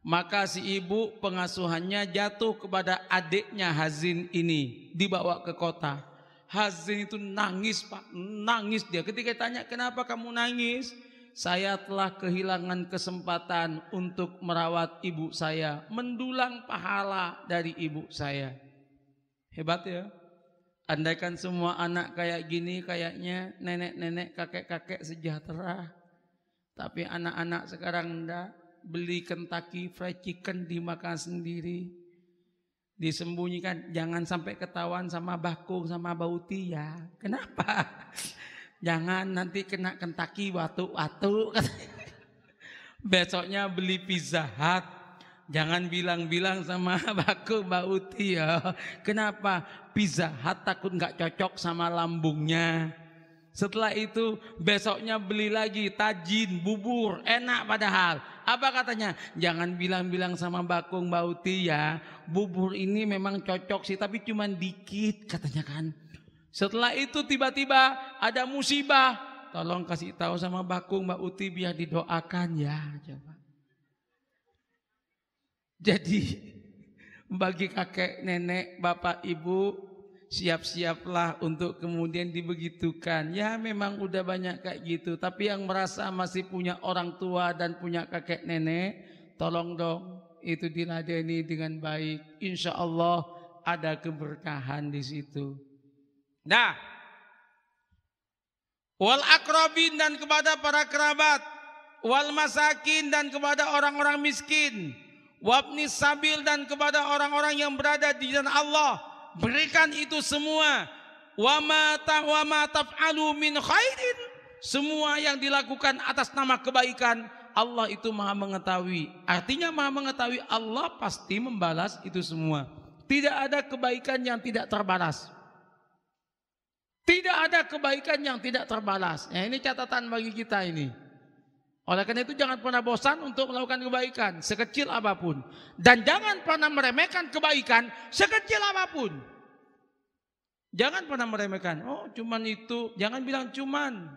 maka si ibu pengasuhannya jatuh kepada adiknya Hazin ini dibawa ke kota. Hazin itu nangis pak, nangis dia. Ketika tanya kenapa kamu nangis, saya telah kehilangan kesempatan untuk merawat ibu saya, mendulang pahala dari ibu saya. Hebat ya. Andaikan semua anak kayak gini, kayaknya nenek-nenek, kakek-kakek sejahtera. Tapi anak-anak sekarang ndak beli Kentucky Fried Chicken dimakan sendiri. Disembunyikan, jangan sampai ketahuan sama bakung, sama bauti ya. Kenapa? jangan nanti kena kentaki watu-watu. Besoknya beli pizza hat. Jangan bilang-bilang sama baku Mbak ya. Kenapa? Pizza hat takut nggak cocok sama lambungnya. Setelah itu besoknya beli lagi tajin, bubur, enak padahal. Apa katanya? Jangan bilang-bilang sama Bakung bauti ya, bubur ini memang cocok sih tapi cuman dikit katanya kan. Setelah itu tiba-tiba ada musibah. Tolong kasih tahu sama Bakung Mbak Uti biar didoakan ya. Coba. Jadi bagi kakek, nenek, bapak, ibu siap-siaplah untuk kemudian dibegitukan. Ya memang udah banyak kayak gitu. Tapi yang merasa masih punya orang tua dan punya kakek nenek, tolong dong itu diladeni dengan baik. Insya Allah ada keberkahan di situ. Nah, wal akrobin dan kepada para kerabat, wal masakin dan kepada orang-orang miskin, wabni sabil dan kepada orang-orang yang berada di jalan Allah, berikan itu semua. Wama wama taf'alu min khairin. Semua yang dilakukan atas nama kebaikan, Allah itu maha mengetahui. Artinya maha mengetahui Allah pasti membalas itu semua. Tidak ada kebaikan yang tidak terbalas. Tidak ada kebaikan yang tidak terbalas. Ya, ini catatan bagi kita ini. Oleh karena itu jangan pernah bosan untuk melakukan kebaikan sekecil apapun. Dan jangan pernah meremehkan kebaikan sekecil apapun. Jangan pernah meremehkan. Oh cuman itu. Jangan bilang cuman.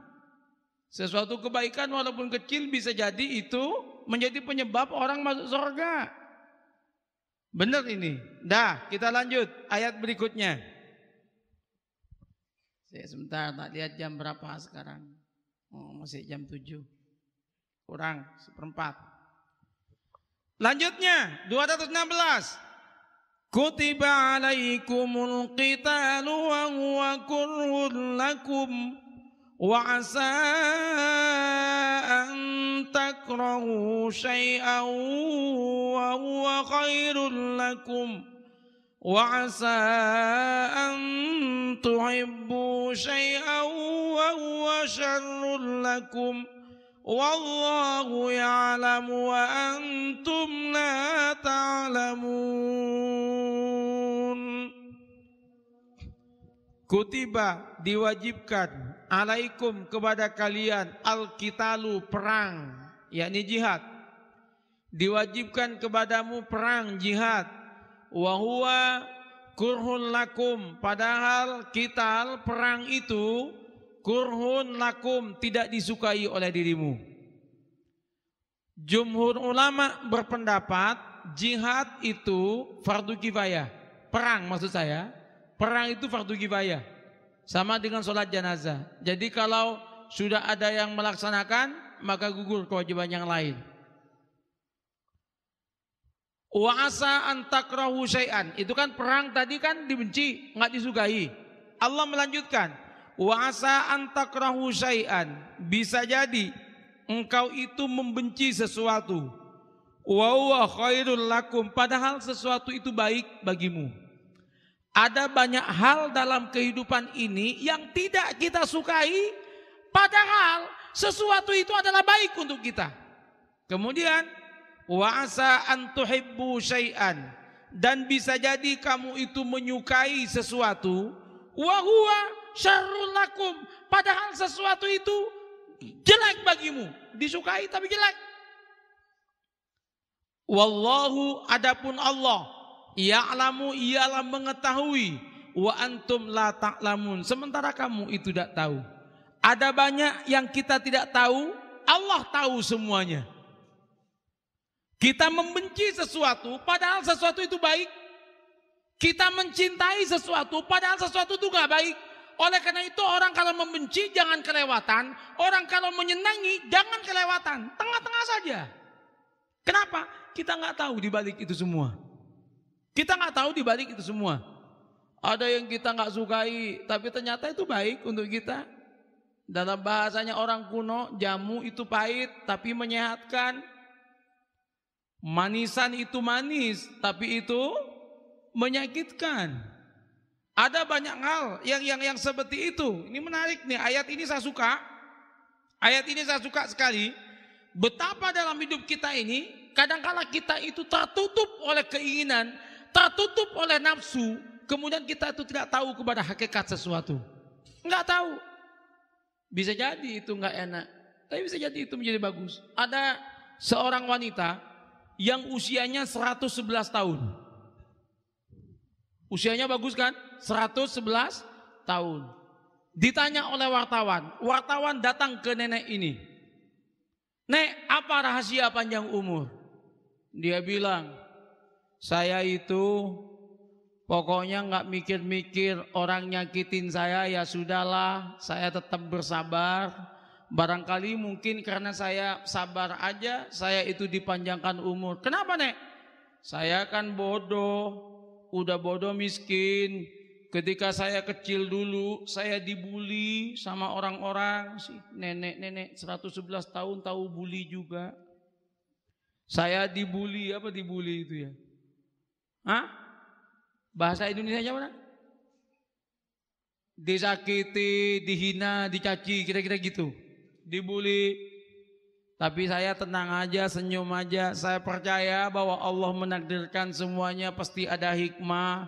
Sesuatu kebaikan walaupun kecil bisa jadi itu menjadi penyebab orang masuk surga. Benar ini. Dah kita lanjut ayat berikutnya. Saya sebentar tak lihat jam berapa sekarang. Oh, masih jam 7. Kurang seperempat. Lanjutnya 216. Kutiba alaikumul qitalu wa huwa kurhun lakum wa asa an takrahu syai'an wa huwa khairul lakum. وعسى أن تحبوا شيئا وهو شر لكم والله يعلم وأنتم لا تعلمون Kutiba diwajibkan alaikum kepada kalian al-kitalu perang yakni jihad diwajibkan kepadamu perang jihad huwa kurhun lakum padahal kita perang itu kurhun lakum tidak disukai oleh dirimu jumhur ulama berpendapat jihad itu fardu kifayah perang maksud saya perang itu fardu kifayah sama dengan sholat jenazah jadi kalau sudah ada yang melaksanakan maka gugur kewajiban yang lain Wa asa antakrahu syai'an. Itu kan perang tadi kan dibenci, nggak disukai. Allah melanjutkan, wa asa antakrahu syai'an. Bisa jadi engkau itu membenci sesuatu. Wa huwa khairul lakum. Padahal sesuatu itu baik bagimu. Ada banyak hal dalam kehidupan ini yang tidak kita sukai, padahal sesuatu itu adalah baik untuk kita. Kemudian Wa asa an tuhibbu syai'an dan bisa jadi kamu itu menyukai sesuatu wa huwa syarrul lakum padahal sesuatu itu jelek bagimu disukai tapi jelek wallahu adapun Allah ya'lamu ialah mengetahui wa antum la ta'lamun sementara kamu itu tidak tahu ada banyak yang kita tidak tahu Allah tahu semuanya kita membenci sesuatu padahal sesuatu itu baik. Kita mencintai sesuatu padahal sesuatu itu gak baik. Oleh karena itu orang kalau membenci jangan kelewatan. Orang kalau menyenangi jangan kelewatan. Tengah-tengah saja. Kenapa? Kita nggak tahu dibalik itu semua. Kita nggak tahu dibalik itu semua. Ada yang kita nggak sukai, tapi ternyata itu baik untuk kita. Dalam bahasanya orang kuno, jamu itu pahit tapi menyehatkan. Manisan itu manis, tapi itu menyakitkan. Ada banyak hal yang yang yang seperti itu. Ini menarik nih, ayat ini saya suka. Ayat ini saya suka sekali. Betapa dalam hidup kita ini, kadangkala kita itu tertutup oleh keinginan, tertutup oleh nafsu, kemudian kita itu tidak tahu kepada hakikat sesuatu. Enggak tahu. Bisa jadi itu enggak enak, tapi bisa jadi itu menjadi bagus. Ada seorang wanita yang usianya 111 tahun. Usianya bagus kan? 111 tahun. Ditanya oleh wartawan, wartawan datang ke nenek ini. Nek, apa rahasia panjang umur? Dia bilang, saya itu pokoknya nggak mikir-mikir orang nyakitin saya ya sudahlah, saya tetap bersabar Barangkali mungkin karena saya sabar aja, saya itu dipanjangkan umur. Kenapa, Nek? Saya kan bodoh, udah bodoh miskin. Ketika saya kecil dulu, saya dibully sama orang-orang. Si nenek-nenek 111 tahun tahu bully juga. Saya dibully, apa dibully itu ya? Hah? Bahasa Indonesia apa? Nak? Disakiti, dihina, dicaci, kira-kira gitu dibully. Tapi saya tenang aja, senyum aja. Saya percaya bahwa Allah menakdirkan semuanya pasti ada hikmah.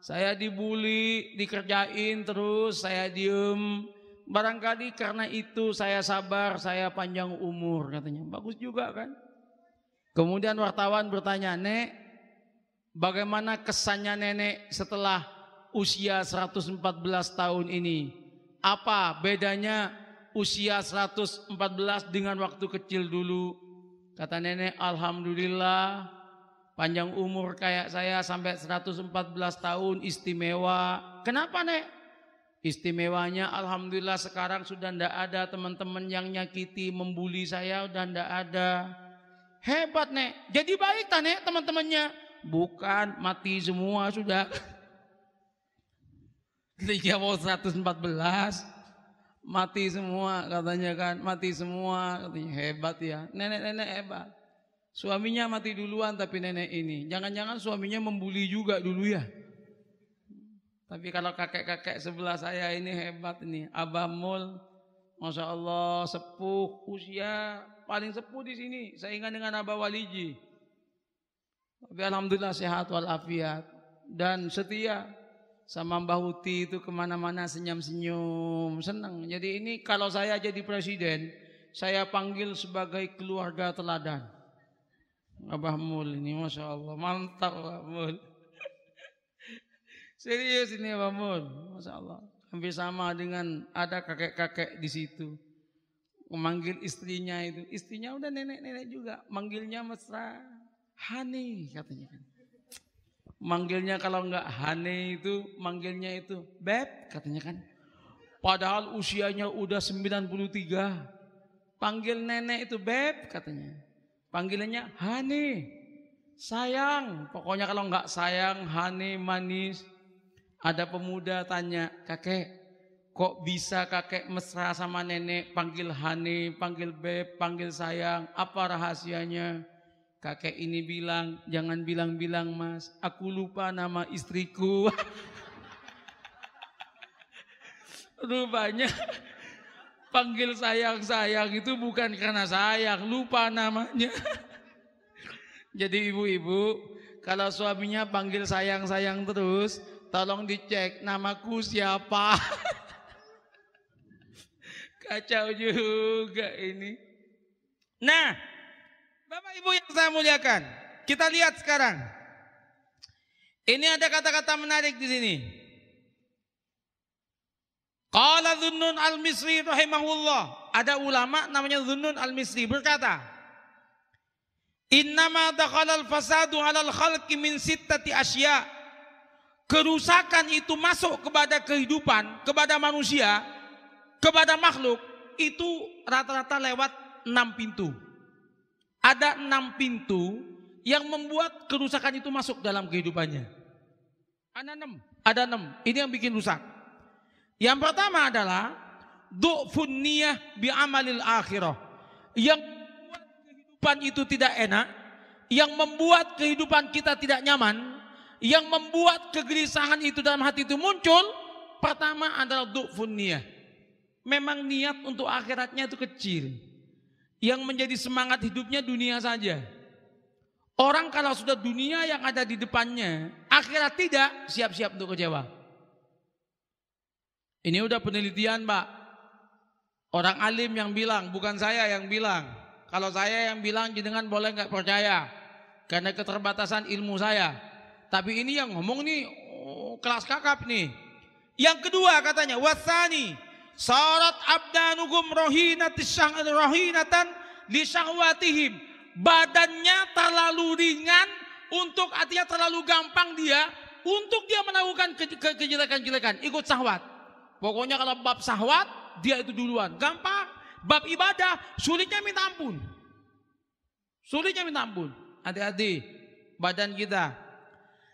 Saya dibully, dikerjain terus, saya diem. Barangkali karena itu saya sabar, saya panjang umur katanya. Bagus juga kan? Kemudian wartawan bertanya, Nek, bagaimana kesannya nenek setelah usia 114 tahun ini? Apa bedanya usia 114 dengan waktu kecil dulu. Kata nenek, Alhamdulillah panjang umur kayak saya sampai 114 tahun istimewa. Kenapa nek? Istimewanya Alhamdulillah sekarang sudah ndak ada teman-teman yang nyakiti, membuli saya udah ndak ada. Hebat nek, jadi baik tak nek teman-temannya? Bukan, mati semua sudah. Ketika mau 114 mati semua katanya kan mati semua katanya hebat ya nenek-nenek hebat suaminya mati duluan tapi nenek ini jangan-jangan suaminya membuli juga dulu ya tapi kalau kakek-kakek sebelah saya ini hebat ini Abah Mul Masya Allah sepuh usia paling sepuh di sini ingat dengan Abah Waliji tapi Alhamdulillah sehat walafiat dan setia sama Mbah Uti itu kemana-mana senyum-senyum, senang. Jadi ini kalau saya jadi presiden, saya panggil sebagai keluarga teladan. Abah Mul ini, Masya Allah, mantap Abah Mul. Serius ini Abah Mul, Masya Allah. Hampir sama dengan ada kakek-kakek di situ. Memanggil istrinya itu. Istrinya udah nenek-nenek juga. Manggilnya mesra. Hani katanya kan. Manggilnya kalau nggak Hane itu, manggilnya itu Beb katanya kan. Padahal usianya udah 93. Panggil nenek itu Beb katanya. Panggilannya Hane. Sayang, pokoknya kalau nggak sayang Hane manis. Ada pemuda tanya, kakek kok bisa kakek mesra sama nenek panggil Hane, panggil Beb, panggil sayang, apa rahasianya? Kakek ini bilang, jangan bilang-bilang mas, aku lupa nama istriku. Rupanya panggil sayang-sayang itu bukan karena sayang, lupa namanya. Jadi ibu-ibu, kalau suaminya panggil sayang-sayang terus, tolong dicek namaku siapa. Kacau juga ini. Nah, Bapak Ibu yang saya muliakan, kita lihat sekarang. Ini ada kata-kata menarik di sini. Qala Dhunnun Al-Misri rahimahullah. Ada ulama namanya Dhunnun Al-Misri berkata, "Innama dakhala al-fasadu 'ala al-khalqi min sittati asya." Kerusakan itu masuk kepada kehidupan, kepada manusia, kepada makhluk itu rata-rata lewat enam pintu. Ada enam pintu yang membuat kerusakan itu masuk dalam kehidupannya. Ada enam. Ada enam. Ini yang bikin rusak. Yang pertama adalah du'fun bi amalil akhirah. Yang membuat kehidupan itu tidak enak. Yang membuat kehidupan kita tidak nyaman. Yang membuat kegelisahan itu dalam hati itu muncul. Pertama adalah du'fun Memang niat untuk akhiratnya itu kecil yang menjadi semangat hidupnya dunia saja. Orang kalau sudah dunia yang ada di depannya, akhirat tidak, siap-siap untuk kecewa. Ini udah penelitian pak. Orang alim yang bilang, bukan saya yang bilang. Kalau saya yang bilang, jenengan boleh nggak percaya. Karena keterbatasan ilmu saya. Tapi ini yang ngomong nih, oh, kelas kakap nih. Yang kedua katanya, wasani sarat abdanugum rohinatisang rohinatan disangwatihim Badannya terlalu ringan untuk artinya terlalu gampang dia untuk dia melakukan kejelekan kejelekan-jelekan, ikut sahwat. Pokoknya kalau bab sahwat dia itu duluan, gampang. Bab ibadah sulitnya minta ampun. Sulitnya minta ampun. Hati-hati badan kita.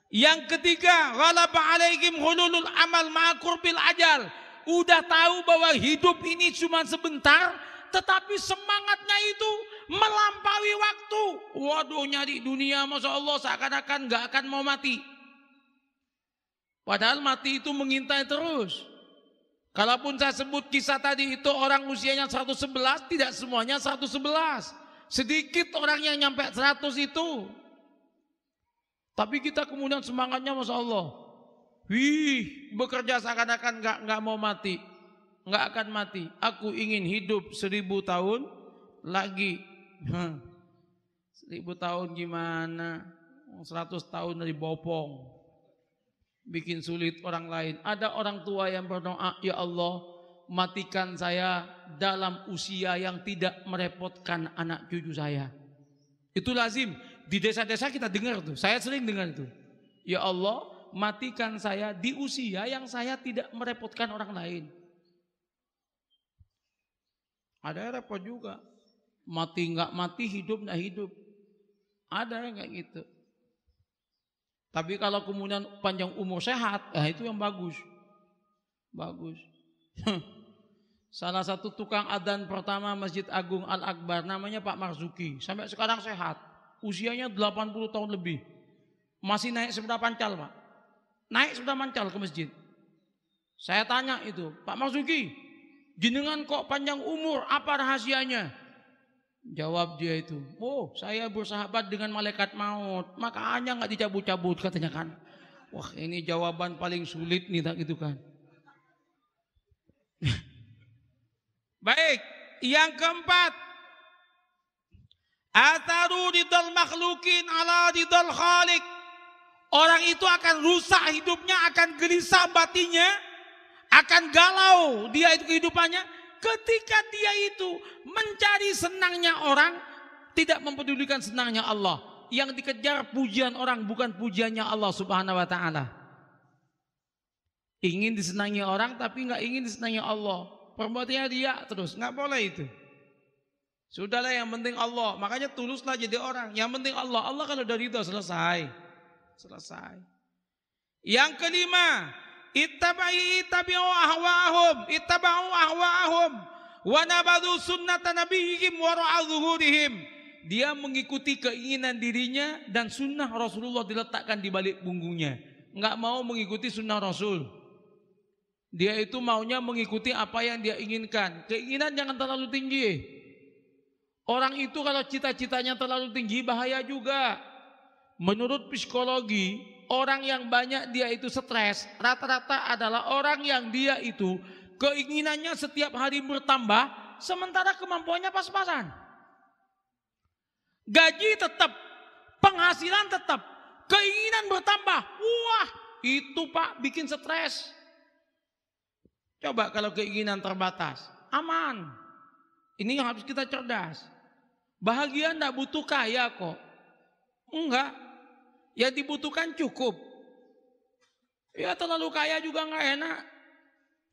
Yang ketiga, ghalaba alaikum hululul amal bil ajal udah tahu bahwa hidup ini cuma sebentar, tetapi semangatnya itu melampaui waktu. Waduh nyari dunia Masya Allah seakan-akan gak akan mau mati. Padahal mati itu mengintai terus. Kalaupun saya sebut kisah tadi itu orang usianya 111, tidak semuanya 111. Sedikit orang yang nyampe 100 itu. Tapi kita kemudian semangatnya Masya Allah. Wih, bekerja seakan-akan nggak nggak mau mati, nggak akan mati. Aku ingin hidup seribu tahun lagi. Hmm. seribu tahun gimana? Seratus tahun dari bopong, bikin sulit orang lain. Ada orang tua yang berdoa, ya Allah, matikan saya dalam usia yang tidak merepotkan anak cucu saya. Itu lazim di desa-desa kita dengar tuh. Saya sering dengar itu. Ya Allah, matikan saya di usia yang saya tidak merepotkan orang lain. Ada yang repot juga. Mati nggak mati, hidup nggak hidup. Ada yang kayak gitu. Tapi kalau kemudian panjang umur sehat, nah itu yang bagus. Bagus. Salah satu tukang adan pertama Masjid Agung Al-Akbar namanya Pak Marzuki. Sampai sekarang sehat. Usianya 80 tahun lebih. Masih naik seberapa pancal, Pak. Naik sudah mancal ke masjid. Saya tanya itu, Pak Marzuki, jenengan kok panjang umur, apa rahasianya? Jawab dia itu, oh saya bersahabat dengan malaikat maut, makanya nggak dicabut-cabut katanya kan. Wah ini jawaban paling sulit nih tak gitu kan. Baik, yang keempat. Ataru ridal makhlukin ala ridal khalik. Orang itu akan rusak hidupnya, akan gelisah batinya, akan galau dia itu kehidupannya. Ketika dia itu mencari senangnya orang, tidak mempedulikan senangnya Allah. Yang dikejar pujian orang bukan pujiannya Allah Subhanahu wa taala. Ingin disenangi orang tapi nggak ingin disenangi Allah. Perbuatannya dia terus, nggak boleh itu. Sudahlah yang penting Allah, makanya tuluslah jadi orang. Yang penting Allah, Allah kalau dari itu selesai. Selesai. Yang kelima, ittaba'i ittabi'u ahwa'ahum, ittaba'u ahwa'ahum wa nabadu sunnata nabiyihim wa Dia mengikuti keinginan dirinya dan sunnah Rasulullah diletakkan di balik punggungnya. Enggak mau mengikuti sunnah Rasul. Dia itu maunya mengikuti apa yang dia inginkan. Keinginan jangan terlalu tinggi. Orang itu kalau cita-citanya terlalu tinggi bahaya juga menurut psikologi, orang yang banyak dia itu stres, rata-rata adalah orang yang dia itu keinginannya setiap hari bertambah, sementara kemampuannya pas-pasan. Gaji tetap, penghasilan tetap, keinginan bertambah. Wah, itu Pak bikin stres. Coba kalau keinginan terbatas, aman. Ini yang harus kita cerdas. Bahagia enggak butuh kaya kok. Enggak, Ya dibutuhkan cukup. Ya terlalu kaya juga nggak enak.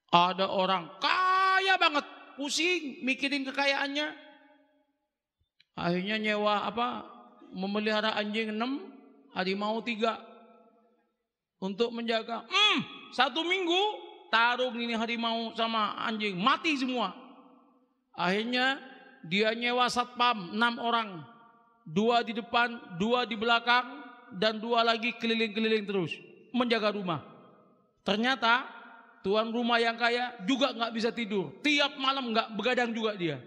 Ada orang kaya banget, pusing mikirin kekayaannya. Akhirnya nyewa apa? Memelihara anjing enam 6, mau tiga Untuk menjaga. Hmm, satu minggu taruh ini mau sama anjing, mati semua. Akhirnya dia nyewa satpam enam orang. Dua di depan, dua di belakang, dan dua lagi keliling-keliling terus menjaga rumah. Ternyata tuan rumah yang kaya juga nggak bisa tidur. Tiap malam nggak begadang juga dia.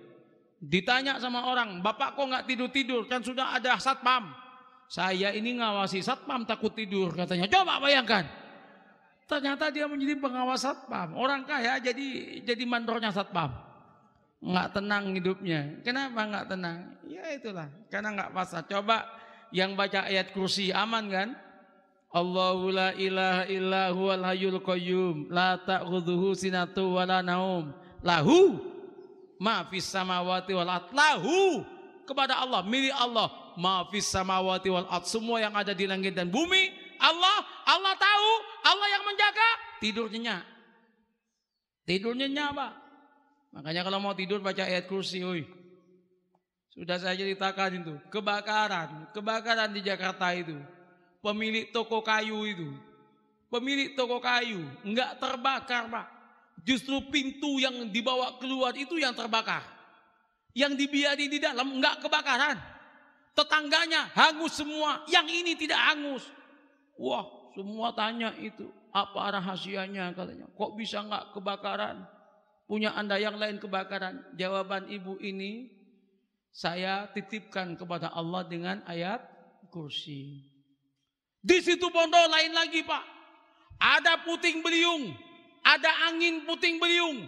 Ditanya sama orang, bapak kok nggak tidur tidur? Kan sudah ada satpam. Saya ini ngawasi satpam takut tidur katanya. Coba bayangkan. Ternyata dia menjadi pengawas satpam. Orang kaya jadi jadi mandornya satpam nggak tenang hidupnya. Kenapa nggak tenang? Ya itulah, karena nggak pasrah. Coba yang baca ayat kursi aman kan? Allahu la ilaha illa huwal hayyul qayyum la ta'khudhuhu sinatu wa la naum lahu ma fis samawati wal ard lahu kepada Allah milik Allah ma fis samawati wal ard semua yang ada di langit dan bumi Allah Allah tahu Allah yang menjaga tidur nyenyak tidur nyenyak Pak makanya kalau mau tidur baca ayat kursi oi sudah saya ceritakan itu, kebakaran, kebakaran di Jakarta itu. Pemilik toko kayu itu, pemilik toko kayu nggak terbakar pak. Justru pintu yang dibawa keluar itu yang terbakar. Yang dibiarin di dalam nggak kebakaran. Tetangganya hangus semua, yang ini tidak hangus. Wah, semua tanya itu apa rahasianya katanya. Kok bisa nggak kebakaran? Punya anda yang lain kebakaran? Jawaban ibu ini saya titipkan kepada Allah dengan ayat kursi. Di situ pondok lain lagi pak. Ada puting beliung. Ada angin puting beliung.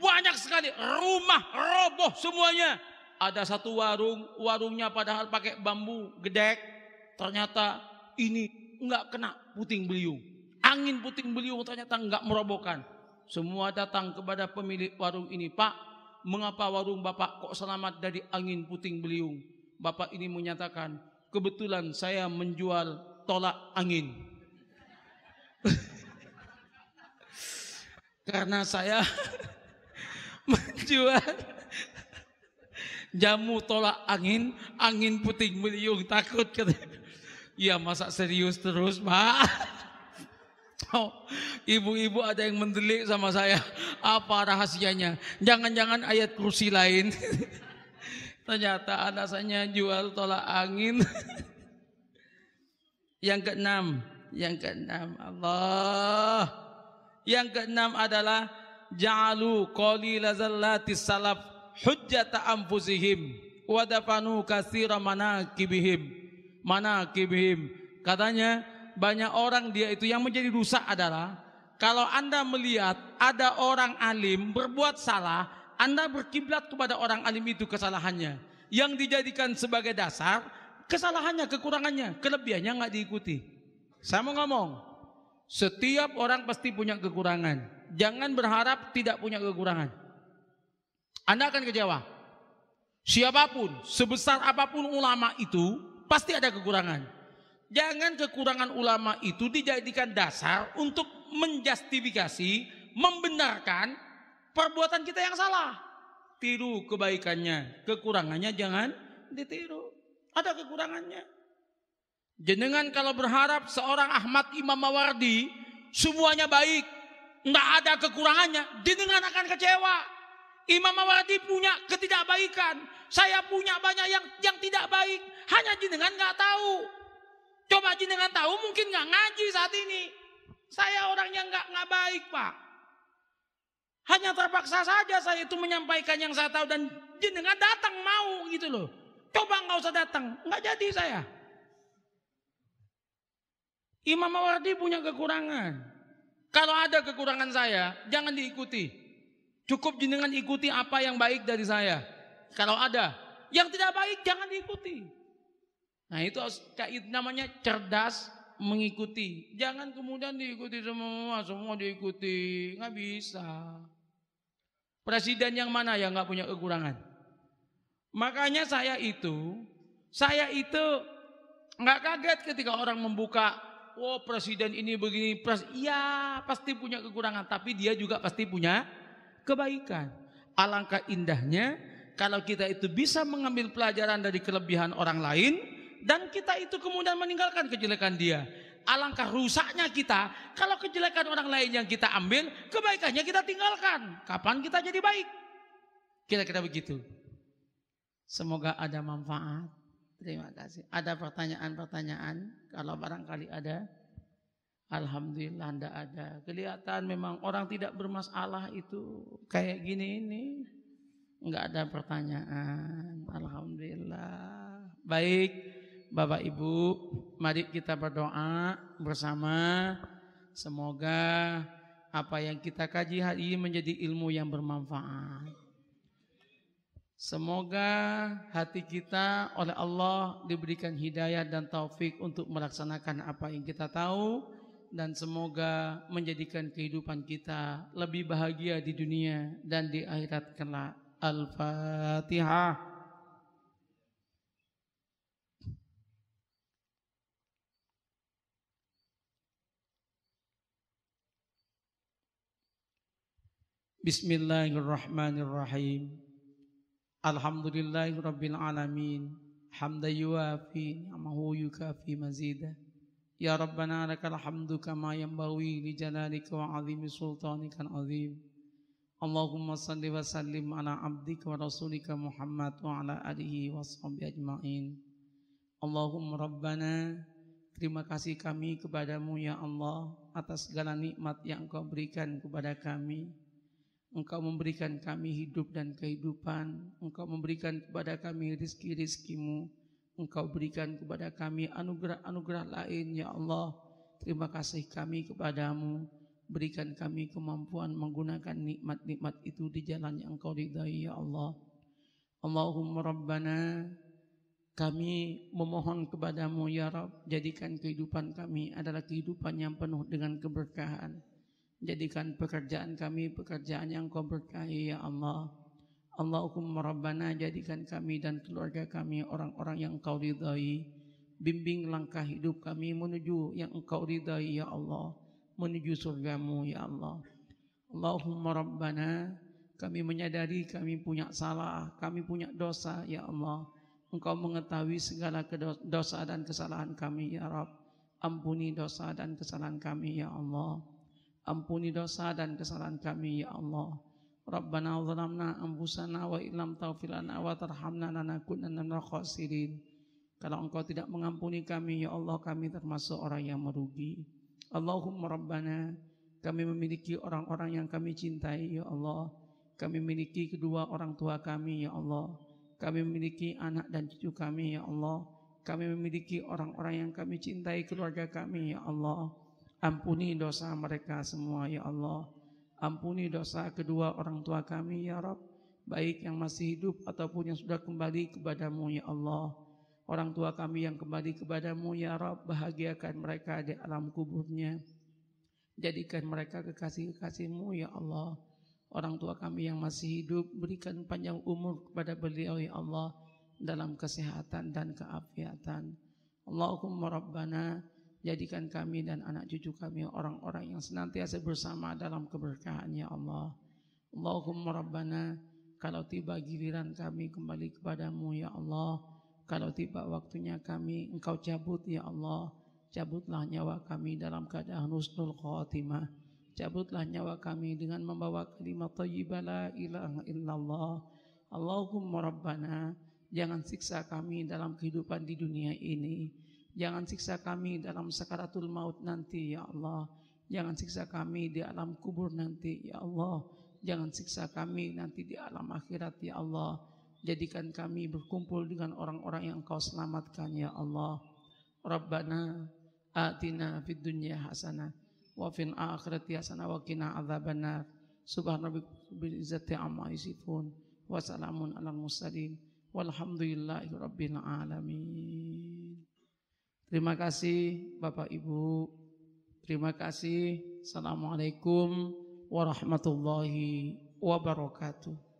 Banyak sekali. Rumah roboh semuanya. Ada satu warung. Warungnya padahal pakai bambu gedek. Ternyata ini enggak kena puting beliung. Angin puting beliung ternyata enggak merobohkan. Semua datang kepada pemilik warung ini. Pak mengapa warung Bapak kok selamat dari angin puting beliung? Bapak ini menyatakan, kebetulan saya menjual tolak angin. Karena saya menjual jamu tolak angin, angin puting beliung takut. Iya masa serius terus pak? Tahu Ibu-ibu ada yang mendelik sama saya. Apa rahasianya? Jangan-jangan ayat kursi lain. Ternyata alasannya jual tolak angin. Yang keenam, yang keenam Allah. Yang keenam adalah ja'alu koli lazalatis salaf hujjata anfusihim wa dafanu katsira manakibihim. Manakibihim. Katanya banyak orang dia itu yang menjadi rusak adalah kalau Anda melihat ada orang alim berbuat salah, Anda berkiblat kepada orang alim itu kesalahannya. Yang dijadikan sebagai dasar, kesalahannya, kekurangannya, kelebihannya nggak diikuti. Saya mau ngomong, setiap orang pasti punya kekurangan. Jangan berharap tidak punya kekurangan. Anda akan kecewa. Siapapun, sebesar apapun ulama itu, pasti ada kekurangan. Jangan kekurangan ulama itu dijadikan dasar untuk menjustifikasi, membenarkan perbuatan kita yang salah. Tiru kebaikannya, kekurangannya jangan ditiru. Ada kekurangannya. Jenengan kalau berharap seorang Ahmad Imam Mawardi semuanya baik, nggak ada kekurangannya, jenengan akan kecewa. Imam Mawardi punya ketidakbaikan, saya punya banyak yang yang tidak baik, hanya jenengan nggak tahu. Coba jenengan tahu mungkin nggak ngaji saat ini. Saya orang yang nggak nggak baik pak. Hanya terpaksa saja saya itu menyampaikan yang saya tahu dan jenengan datang mau gitu loh. Coba nggak usah datang, nggak jadi saya. Imam Mawardi punya kekurangan. Kalau ada kekurangan saya, jangan diikuti. Cukup jenengan ikuti apa yang baik dari saya. Kalau ada yang tidak baik, jangan diikuti. Nah itu kait namanya cerdas mengikuti. Jangan kemudian diikuti semua, semua diikuti. Nggak bisa. Presiden yang mana yang nggak punya kekurangan? Makanya saya itu, saya itu nggak kaget ketika orang membuka, oh presiden ini begini, pres, iya pasti punya kekurangan, tapi dia juga pasti punya kebaikan. Alangkah indahnya kalau kita itu bisa mengambil pelajaran dari kelebihan orang lain, dan kita itu kemudian meninggalkan kejelekan dia. Alangkah rusaknya kita kalau kejelekan orang lain yang kita ambil, kebaikannya kita tinggalkan. Kapan kita jadi baik? Kira-kira begitu. Semoga ada manfaat. Terima kasih. Ada pertanyaan-pertanyaan? Kalau barangkali ada, Alhamdulillah anda ada. Kelihatan memang orang tidak bermasalah itu kayak gini ini. Enggak ada pertanyaan. Alhamdulillah. Baik. Bapak Ibu, mari kita berdoa bersama. Semoga apa yang kita kaji hari ini menjadi ilmu yang bermanfaat. Semoga hati kita oleh Allah diberikan hidayah dan taufik untuk melaksanakan apa yang kita tahu dan semoga menjadikan kehidupan kita lebih bahagia di dunia dan di akhirat kelak. Al-Fatihah. Bismillahirrahmanirrahim. Alhamdulillahi alamin. Hamdan yuafi ni'amahu yukafi mazida. Ya Rabbana lakal hamdu kama yanbaghi li jalalika wa 'azimi sultanika azim. Allahumma salli wa sallim ala abdika wa rasulika Muhammad wa ala alihi wa sahbihi ajma'in. Allahumma Rabbana Terima kasih kami kepadamu ya Allah atas segala nikmat yang engkau berikan kepada kami Engkau memberikan kami hidup dan kehidupan. Engkau memberikan kepada kami rizki-rizkimu. Engkau berikan kepada kami anugerah-anugerah lain, Ya Allah. Terima kasih kami kepadamu. Berikan kami kemampuan menggunakan nikmat-nikmat itu di jalan yang Engkau ridai, Ya Allah. Allahumma Rabbana, kami memohon kepadamu, Ya Rabb, jadikan kehidupan kami adalah kehidupan yang penuh dengan keberkahan Jadikan pekerjaan kami pekerjaan yang kau berkahi ya Allah. Allahumma Rabbana jadikan kami dan keluarga kami orang-orang yang kau ridhai. Bimbing langkah hidup kami menuju yang engkau ridhai ya Allah. Menuju surgamu ya Allah. Allahumma Rabbana kami menyadari kami punya salah, kami punya dosa ya Allah. Engkau mengetahui segala dosa dan kesalahan kami ya Rabb. Ampuni dosa dan kesalahan kami ya Allah. Ampuni dosa dan kesalahan kami ya Allah. Rabbana zalamna ambusana wa ilam taghfir wa tarhamna nanakunna minal Kalau Engkau tidak mengampuni kami ya Allah, kami termasuk orang yang merugi. Allahumma rabbana kami memiliki orang-orang yang kami cintai ya Allah. Kami memiliki kedua orang tua kami ya Allah. Kami memiliki anak dan cucu kami ya Allah. Kami memiliki orang-orang yang kami cintai keluarga kami ya Allah. Ampuni dosa mereka semua ya Allah. Ampuni dosa kedua orang tua kami ya Rob Baik yang masih hidup ataupun yang sudah kembali kepadamu ya Allah. Orang tua kami yang kembali kepadamu ya Rob Bahagiakan mereka di alam kuburnya. Jadikan mereka kekasih-kekasihmu ya Allah. Orang tua kami yang masih hidup berikan panjang umur kepada beliau ya Allah. Dalam kesehatan dan keafiatan. Allahumma Rabbana. Jadikan kami dan anak cucu kami orang-orang yang senantiasa bersama dalam keberkahan ya Allah. Allahumma Rabbana kalau tiba giliran kami kembali kepadamu ya Allah. Kalau tiba waktunya kami engkau cabut ya Allah. Cabutlah nyawa kami dalam keadaan husnul khotimah. Cabutlah nyawa kami dengan membawa kalimat thayyibah la ilaha illallah. Allahumma Rabbana jangan siksa kami dalam kehidupan di dunia ini. Jangan siksa kami dalam sakaratul maut nanti ya Allah. Jangan siksa kami di alam kubur nanti ya Allah. Jangan siksa kami nanti di alam akhirat ya Allah. Jadikan kami berkumpul dengan orang-orang yang Kau selamatkan ya Allah. Rabbana atina fid dunya hasana, wa fil akhirati hasana wa qina adzabannar. Subhanarabbil izzati amma yasifun wa salamun alal mursalin walhamdulillahi rabbil alamin. Terima kasih Bapak Ibu. Terima kasih. Assalamualaikum warahmatullahi wabarakatuh.